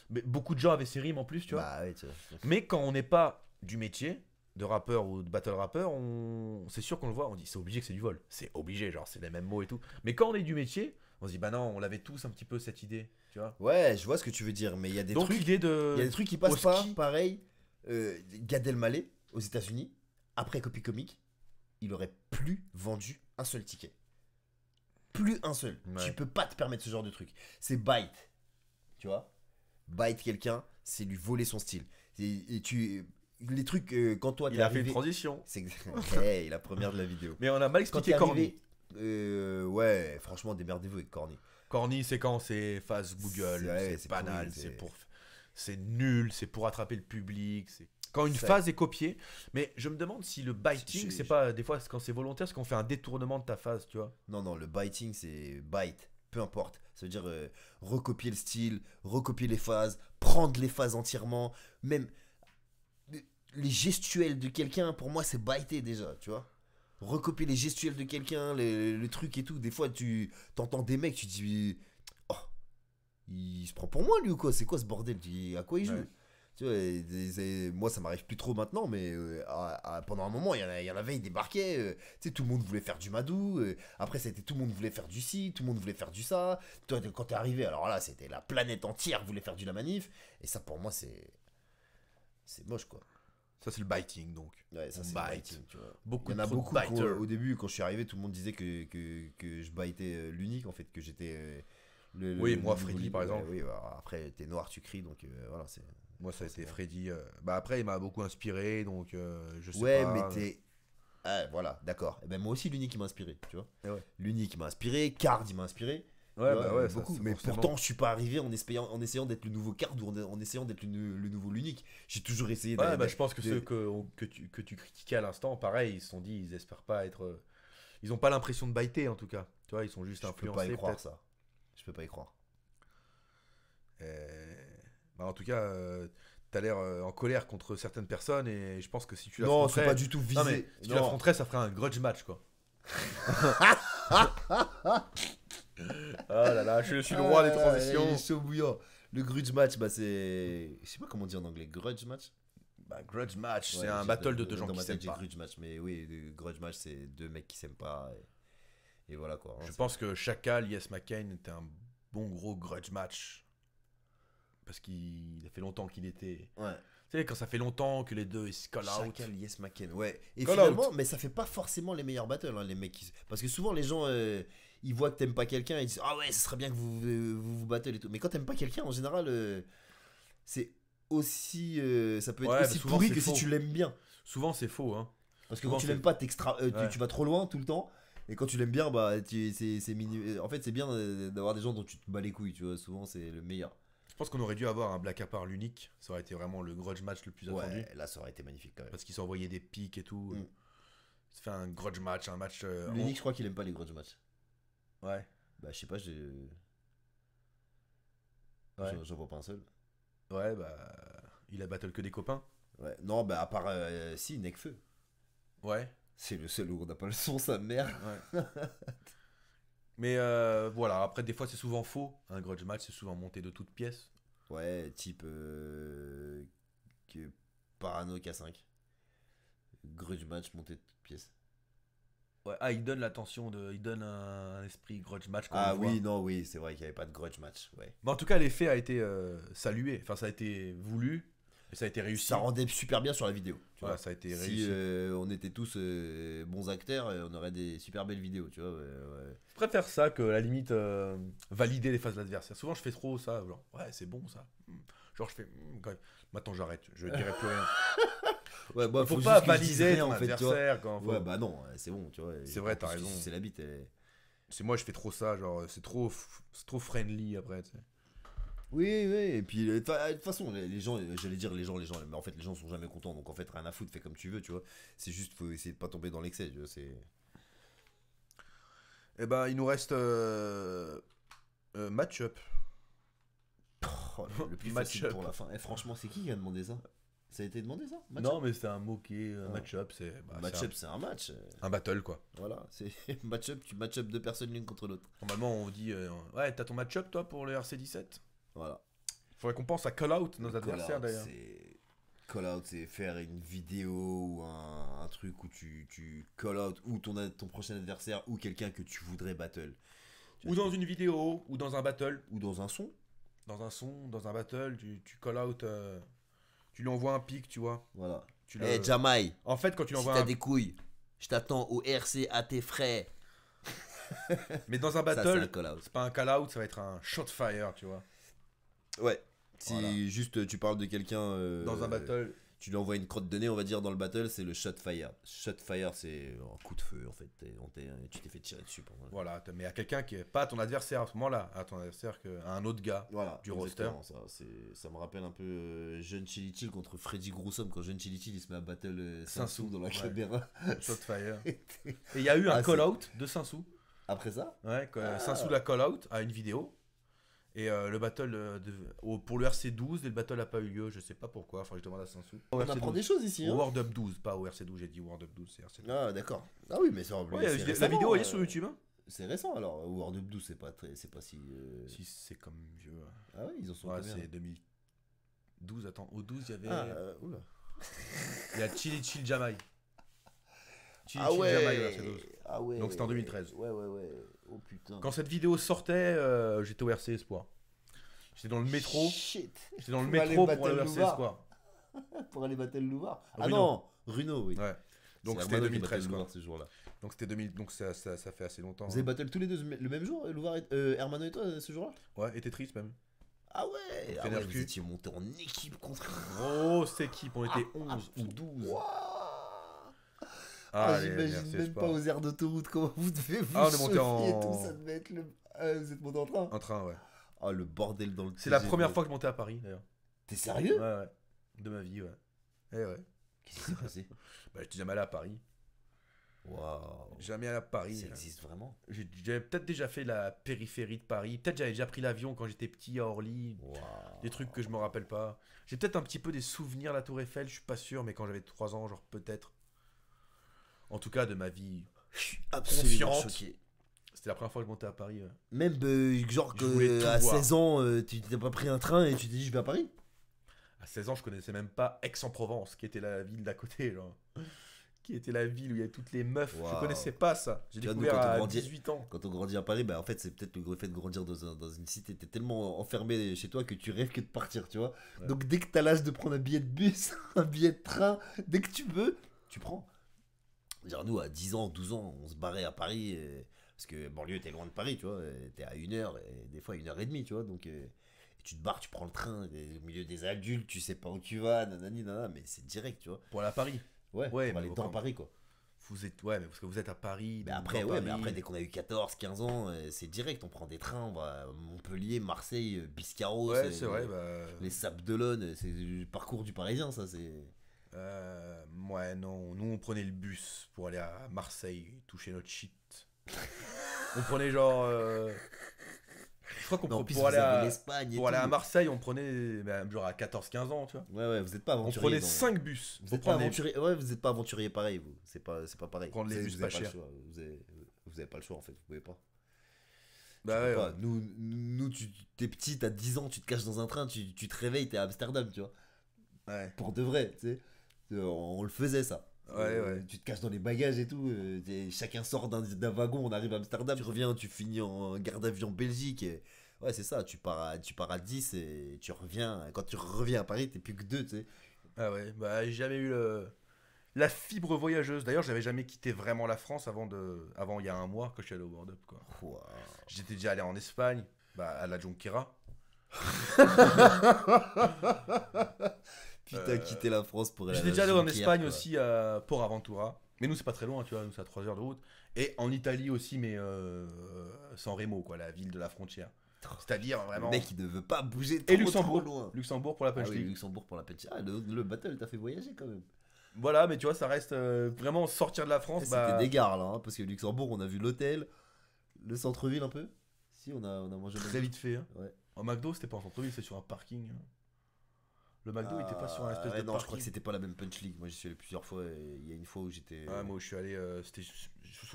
Mais beaucoup de gens avaient ces rimes en plus, bah tu vois. mais quand on n'est pas du métier de rappeur ou de battle rappeur, on... c'est sûr qu'on le voit, on dit c'est obligé que c'est du vol. C'est obligé, genre, c'est les mêmes mots et tout. Mais quand on est du métier, on se dit, bah non, on l'avait tous un petit peu cette idée ouais, je vois ce que tu veux dire, mais il y a des trucs. trucs qui passent pas. Pareil, euh, Gad aux États-Unis, après Copy Comic, il aurait plus vendu un seul ticket. Plus un seul. Tu peux pas te permettre ce genre de truc. C'est bite. Tu vois Bite quelqu'un, c'est lui voler son style. Et, tu les trucs euh, quand toi il a fait une transition c'est la première de la vidéo mais on a mal expliqué Corny euh, ouais franchement démerdez-vous avec Corny Corny, c'est quand c'est face Google, c'est banal, c'est pour, c'est nul, c'est pour attraper le public, c'est quand une phase est copiée. Mais je me demande si le biting, c'est pas des fois quand c'est volontaire, c'est qu'on fait un détournement de ta phase, tu vois Non, non, le biting, c'est bite, peu importe. Ça veut dire euh, recopier le style, recopier les phases, prendre les phases entièrement, même euh, les gestuels de quelqu'un. Pour moi, c'est biter déjà, tu vois recopier les gestuels de quelqu'un, le truc et tout. Des fois, tu t'entends des mecs, tu dis Oh, il se prend pour moi lui ou quoi C'est quoi ce bordel À quoi il joue Tu vois, moi ça m'arrive plus trop maintenant, mais euh, pendant un moment, il y, en, avait, il débarquait. Euh, tu tout le monde voulait faire du Madou. Euh, après, c'était tout le monde voulait faire du ci, tout le monde voulait faire du ça. Toi, quand t'es arrivé, alors là, c'était la planète entière voulait faire du la manif. Et ça, pour moi, c'est. C'est moche, quoi. Ça, c'est le biting, donc. Ouais, ça, c'est bite. biting, Beaucoup Il y en a beaucoup. au, début, quand je suis arrivé, tout le monde disait que, que, que je bitais euh, l'unique, en fait, que j'étais. Euh, le, oui, moi, Freddy, par exemple. oui, après, t'es noir, tu cries, donc euh, voilà, c'est. Moi, ça a été Freddy. Bah, après, il m'a beaucoup inspiré, donc je sais ouais, pas. Ouais, mais t'es. Ah, voilà, d'accord. Et eh ben, moi aussi, l'unique, il m'a inspiré, tu vois. Eh l'unique, il m'a inspiré, Card, il m'a inspiré. Ouais, bah ouais, beaucoup. mais pourtant, je suis pas arrivé en essayant, en essayant d'être le nouveau Card ou en, essayant d'être le, nouveau l'unique. J'ai toujours essayé. Ouais, bah, je pense que ceux que, que, tu, que tu critiquais à l'instant, pareil, ils se sont dit, ils espèrent pas être. Euh, ils ont pas l'impression de baiter en tout cas. Tu vois, ils sont juste influencés. Je peux pas y croire ça. Je peux pas y croire. Euh, bah, en tout cas, tu euh, t'as l'air en colère contre certaines personnes et je pense que si tu l'affronterais. pas du tout visé. si tu l'affronterais, ça ferait un grudge match quoi. oh là là, je, suis le roi des ah, transitions. Le grudge match, bah c'est. Je sais pas comment dire en anglais, grudge match bah, Grudge match, c'est un battle de, deux gens qui s'aiment pas. Grudge match, mais oui, grudge match, c'est deux mecs qui s'aiment pas. Et, voilà quoi. Hein, je pense que Chacal, Yes McCain était un bon gros grudge match. Parce qu'il a fait longtemps qu'il était. Ouais. Tu sais, quand ça fait longtemps que les deux ils se call out. Chacal, Yes McCain, ouais. Et finalement, mais ça fait pas forcément les meilleurs battles, hein, les mecs. Parce que souvent, les gens. Euh, ils voient que t'aimes pas quelqu'un, ils disent Ah ouais, ce serait bien que vous vous, vous battez et tout. Mais quand t'aimes pas quelqu'un, en général, euh, c'est aussi. Euh, ça peut être aussi pourri que si tu l'aimes bien. Souvent, c'est faux. Hein. Parce que quand tu l'aimes pas, euh, tu- vas trop loin tout le temps. Et quand tu l'aimes bien, bah, c'est, mini- En fait, c'est bien d'avoir des gens dont tu te bats les couilles, tu vois. Souvent, c'est le meilleur. Je pense qu'on aurait dû avoir un Black Apart l'unique. Ça aurait été vraiment le grudge match le plus attendu. Ouais, là, ça aurait été magnifique quand même. Parce qu'ils s'envoyaient des pics et tout. C'est mm. fait un grudge match, un match. L'unique, je crois qu'il aime pas les grudge matchs. Ouais. Bah, je sais pas, j'ai. Euh, j'en vois pas un seul. Ouais, bah. Il a battle que des copains. Ouais. Non, bah, à part. Euh, si, Necfeu. Ouais. C'est le seul où on n'a pas le son, sa mère. Ouais. Mais euh, voilà, après, des fois, c'est souvent faux. Un grudge match, c'est souvent monté de toutes pièces. Ouais, type. que Parano K5. Grudge match monté de toutes pièces ah, il donne l'attention, de... il donne un, esprit grudge match. ah oui, non, oui, c'est vrai qu'il n'y avait pas de grudge match. Ouais. Mais en tout cas, l'effet a été euh, salué, enfin, ça a été voulu, et ça a été réussi. Ça rendait super bien sur la vidéo. Tu vois. ça a été si, réussi. Euh, on était tous euh, bons acteurs, on aurait des super belles vidéos, tu vois. je préfère ça que, à la limite, valider les phases de l'adversaire. Souvent, je fais trop ça, genre, ouais, c'est bon ça. Hmm. Genre, je fais, hmm, maintenant j'arrête, je dirai plus rien. Ouais, bah, faut, pas baliser ton en fait, Quand, Ouais, bah non, c'est bon, tu vois. C'est vrai, t'as raison. C'est la bite. C'est moi, je fais trop ça, genre, c'est trop, trop friendly après, Oui, oui, et puis euh, de toute façon, les gens, euh, j'allais dire les gens, les gens, mais en fait, les gens sont jamais contents, donc en fait, rien à foutre, fais comme tu veux, tu vois. C'est juste, faut essayer de pas tomber dans l'excès, tu vois, Eh ben, il nous reste euh, euh match-up. Oh, le plus match pour la fin. et eh, franchement, c'est qui qui a demandé ça ça a été demandé ça Non, mais c'est un mot qui match-up. C'est bah, match-up, c'est un... match. Euh. Un battle, quoi. Voilà, c'est match-up, tu match-up deux personnes l'une contre l'autre. Normalement, on dit euh, Ouais, t'as ton match-up, toi, pour le RC17 Voilà. Faudrait qu'on pense à call-out nos adversaires, d'ailleurs. Call-out, c'est faire une vidéo ou un, truc où tu, tu call-out ou ton, ton prochain adversaire ou quelqu'un que tu voudrais battle. ou dans une vidéo, ou dans un battle. Ou dans un son. Dans un son, dans un battle, tu, tu call-out. Euh, tu lui envoies un pic, tu vois. Voilà. Tu eh, Jamai. En fait, quand tu l'envoies, envoies t'as des couilles, je t'attends au RC à tes frais. Mais dans un battle, c'est pas un call-out, ça va être un shot fire, tu vois. Ouais. Si juste euh, tu parles de quelqu'un. Euh, dans un battle, tu lui envoies une crotte de nez, on va dire, dans le battle, c'est le shot fire. Shot fire, c'est un coup de feu, en fait. tu t'es fait tirer dessus. Voilà, mais à quelqu'un qui est pas ton adversaire à ce moment-là, à ton adversaire, à un autre gars voilà, du roster. Ça, me rappelle un peu euh, Jeune contre Freddy Groussom. Quand Jeune Chilichill il se met à battle euh, Saint-Sou dans la Shot fire. Et il y a eu un ah, call-out de Saint-Sou. Après ça Ouais, ah. Saint-Sou la call-out à une vidéo. Et le battle de, pour le RC12, le battle n'a pas eu lieu, je sais pas pourquoi, enfin je demande à Sansou. On apprend des choses ici. Hein. World Up 12, pas au RC12, j'ai dit World Up 12, c'est RC12. Ah d'accord. Ah oui, mais ça plus. La vidéo elle est euh, sur YouTube. Hein c'est récent alors. World Up 12, c'est pas, très, c'est pas si. Euh, si, c'est comme vieux. Ah oui, ils ont sont ouais, C'est 2012, attends. Au 12, il y avait. Ah, euh, oula. il y a Chili Chill Jamai. Ah, ah, ouais. Donc c'était en 2013. Ouais, ouais, ouais. Oh putain. Quand cette vidéo sortait, euh, j'étais au RC Espoir. J'étais dans le métro. Shit. J'étais dans le métro pour aller au RC Espoir. pour aller battre le Louvard Ah, ah non, Runo, oui. Ouais. Donc c'était 2013 quoi. ce jour-là. Donc c'était 2000 donc ça, ça, ça, fait assez longtemps. Vous avez hein. battu tous les deux le même jour et, euh, Hermano et toi euh, ce jour-là Ouais, et Tetris même. Ah ouais, ah ouais vous étiez monté en équipe contre grosse équipe, on était 11 ah, ou 12. Wow ah, ah J'imagine même pas. aux aires d'autoroute comment vous devez ah, vous ah, chauffer en... et tout. Ça devait être le... Ah, vous êtes monté en train En train, ouais. Ah, le bordel dans le C'est la première fois que je montais à Paris, d'ailleurs. T'es sérieux Ouais, ouais. De ma vie, ouais. Eh ouais. Qu'est-ce qui s'est passé Bah, j'étais jamais allé à Paris. Waouh. Jamais allé à Paris. Ça existe vraiment J'avais peut-être déjà fait la périphérie de Paris. Peut-être j'avais déjà pris l'avion quand j'étais petit à Orly. Waouh. Des trucs que je me rappelle pas. J'ai peut-être un petit peu des souvenirs de la Tour Eiffel, je suis pas sûr, mais quand j'avais 3 ans, genre peut-être en tout cas de ma vie absolument choqué. C'était la première fois que je montais à Paris. Euh. Même euh, genre que euh, à 16 ans, tu t'es pas pris un train et tu t'es dit je vais à Paris. À 16 ans, je connaissais même pas Aix-en-Provence, qui était la ville d'à côté, genre. Qui était la ville où il y avait toutes les meufs. Je connaissais pas ça. J'ai découvert à 18 ans. Quand on grandit à Paris, bah en fait c'est peut-être le fait de grandir dans, dans une cité, t'es tellement enfermé chez toi que tu rêves que de partir, tu vois. Donc dès que tu as l'âge de prendre un billet de bus, un billet de train, dès que tu veux, tu prends. Genre nous, à 10 ans, 12 ans, on se barrait à Paris, parce que banlieue, t'es loin de Paris, tu vois, t'es à une heure, et des fois une heure et demie, tu vois, donc euh, tu te barres, tu prends le train, au milieu des adultes, tu sais pas où tu vas, nanani, nanana, mais c'est direct, tu vois. Pour aller à Paris Ouais, ouais pour aller dans Paris, quoi. Vous êtes, ouais, mais parce que vous êtes à Paris. Mais après, ouais, mais après, dès qu'on a eu 14, 15 ans, euh, c'est direct, on prend des trains, on va Montpellier, Marseille, euh, Biscarros. c'est vrai, Les bah, Sables d'Olonne, c'est le parcours du Parisien, ça, c'est. Euh, ouais, non. Nous, on prenait le bus pour aller à Marseille toucher notre shit. on prenait genre. Euh, je crois qu'on pour, pour aller, à... Pour aller à Marseille, on prenait ben, genre à 14-15 ans, tu vois. Ouais, ouais, vous êtes pas aventurier. On prenait 5 bus. Vous n'êtes pas, aventurier... ouais, vous êtes pas aventurier pareil, vous. C'est pas, pas pareil. les vous bus pas, cher. Vous, avez... pas le choix en fait, vous pouvez pas. Bah ouais, Nous, nous tu t'es petit, t'as 10 ans, tu te caches dans un train, tu, tu te réveilles, t'es à Amsterdam, tu vois. Ouais. Pour de vrai, tu sais on le faisait ça. Euh, tu te caches dans les bagages et tout. Euh, chacun sort d'un wagon, on arrive à Amsterdam, tu reviens, tu finis en garde avion en Belgique. Et... Ouais, c'est ça, tu pars, à, tu pars 10 et tu reviens. quand tu reviens à Paris, t'es plus que deux, tu sais. Ah ouais, bah, j'ai jamais eu le... la fibre voyageuse. D'ailleurs, j'avais jamais quitté vraiment la France avant, de... avant il y a un mois que je suis allé au World Up. J'étais déjà allé en Espagne, bah, à la Jonquera. Puis t'as euh, quitté la France pour aller. J'étais déjà allé en Espagne aussi à Port Aventura. Mais nous, c'est pas très loin, tu vois, nous, c'est à 3 heures de route. Et en Italie aussi, mais euh, sans San Remo, quoi, la ville de la frontière. C'est-à-dire vraiment. Le mec, il ne veut pas bouger trop, Et Luxembourg, trop loin. Luxembourg pour la ah Punch Luxembourg pour la Punch ah, le, battle t'a fait voyager quand même. Voilà, mais tu vois, ça reste euh, vraiment sortir de la France. Eh, bah c'était des gares là, hein, parce que Luxembourg, on a vu l'hôtel, le centre-ville un peu. Si, on a, on a mangé. Très vite fait. Hein. Ouais. En McDo, c'était pas en centre-ville, c'est sur un parking. Hein. Le McDo, était pas sur un espèce ah Non, je crois que c'était pas la même Punch League. Moi, j'y suis allé plusieurs fois. il y a une fois où j'étais. Ah, moi, je suis allé. Euh, c'était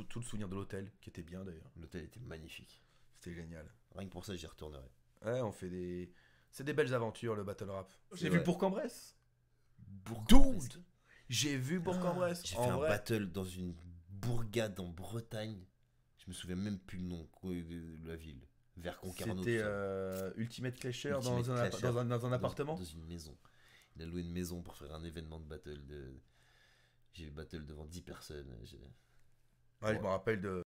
tout le souvenir de l'hôtel, qui était bien d'ailleurs. L'hôtel était magnifique. C'était génial. Rien que pour ça, j'y retournerai. Ouais, on fait des. C'est des belles aventures, le battle rap. J'ai vu Bourg-en-Bresse. bourg J'ai vu ah, Bourg-en-Bresse. J'ai fait un battle dans une bourgade en Bretagne. Je me souviens même plus le nom euh, de la ville vers Concarneau. C'était euh, Ultimate Clasher dans, un, appartement dans, une maison. Il a loué une maison pour faire un événement de battle. De... J'ai eu battle devant 10 personnes. Je... je me rappelle de.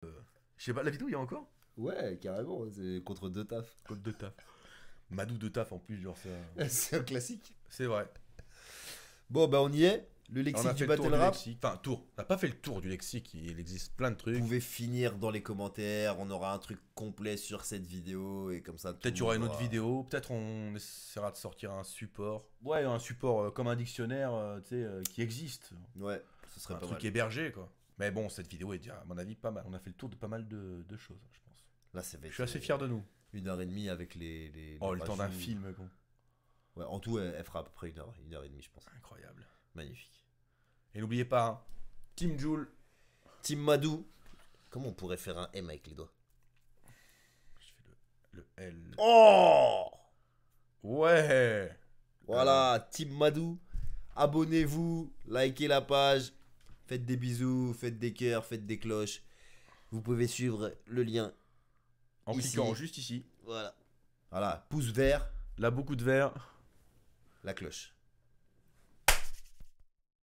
Je sais pas, la vidéo, il y a encore Ouais, carrément, c'est contre deux taf. Contre deux taf. Madou deux taf en plus, genre c'est un classique. C'est vrai. Bon, bah on y est. Le lexique on du rap. Enfin, tour. On n'a pas fait le tour du lexique. Il existe plein de trucs. Vous pouvez finir dans les commentaires. On aura un truc complet sur cette vidéo et comme ça. Peut-être qu'il y aura une autre vidéo. Peut-être on essaiera de sortir un support. Ouais, un support euh, comme un dictionnaire, euh, tu sais, euh, qui existe. Ouais, ce serait un truc hébergé quoi. Mais bon, cette vidéo est déjà, à mon avis, pas mal. On a fait le tour de pas mal de, de choses, je pense. Là, Je suis assez fier de nous. Une heure et demie avec les. les oh, le temps d'un film, quoi. Ouais, en tout, elle, fera à peu près une heure, une heure et demie, je pense. Incroyable. Magnifique. Et n'oubliez pas, hein, Team Joule, Team Madou. Comment on pourrait faire un M avec les doigts Je fais le, L. Oh Ouais Voilà, Team Madou. Abonnez-vous, likez la page, faites des bisous, faites des cœurs, faites des cloches. Vous pouvez suivre le lien. En cliquant juste ici. Voilà. Voilà, pouce vert. Là, beaucoup de vert. La cloche.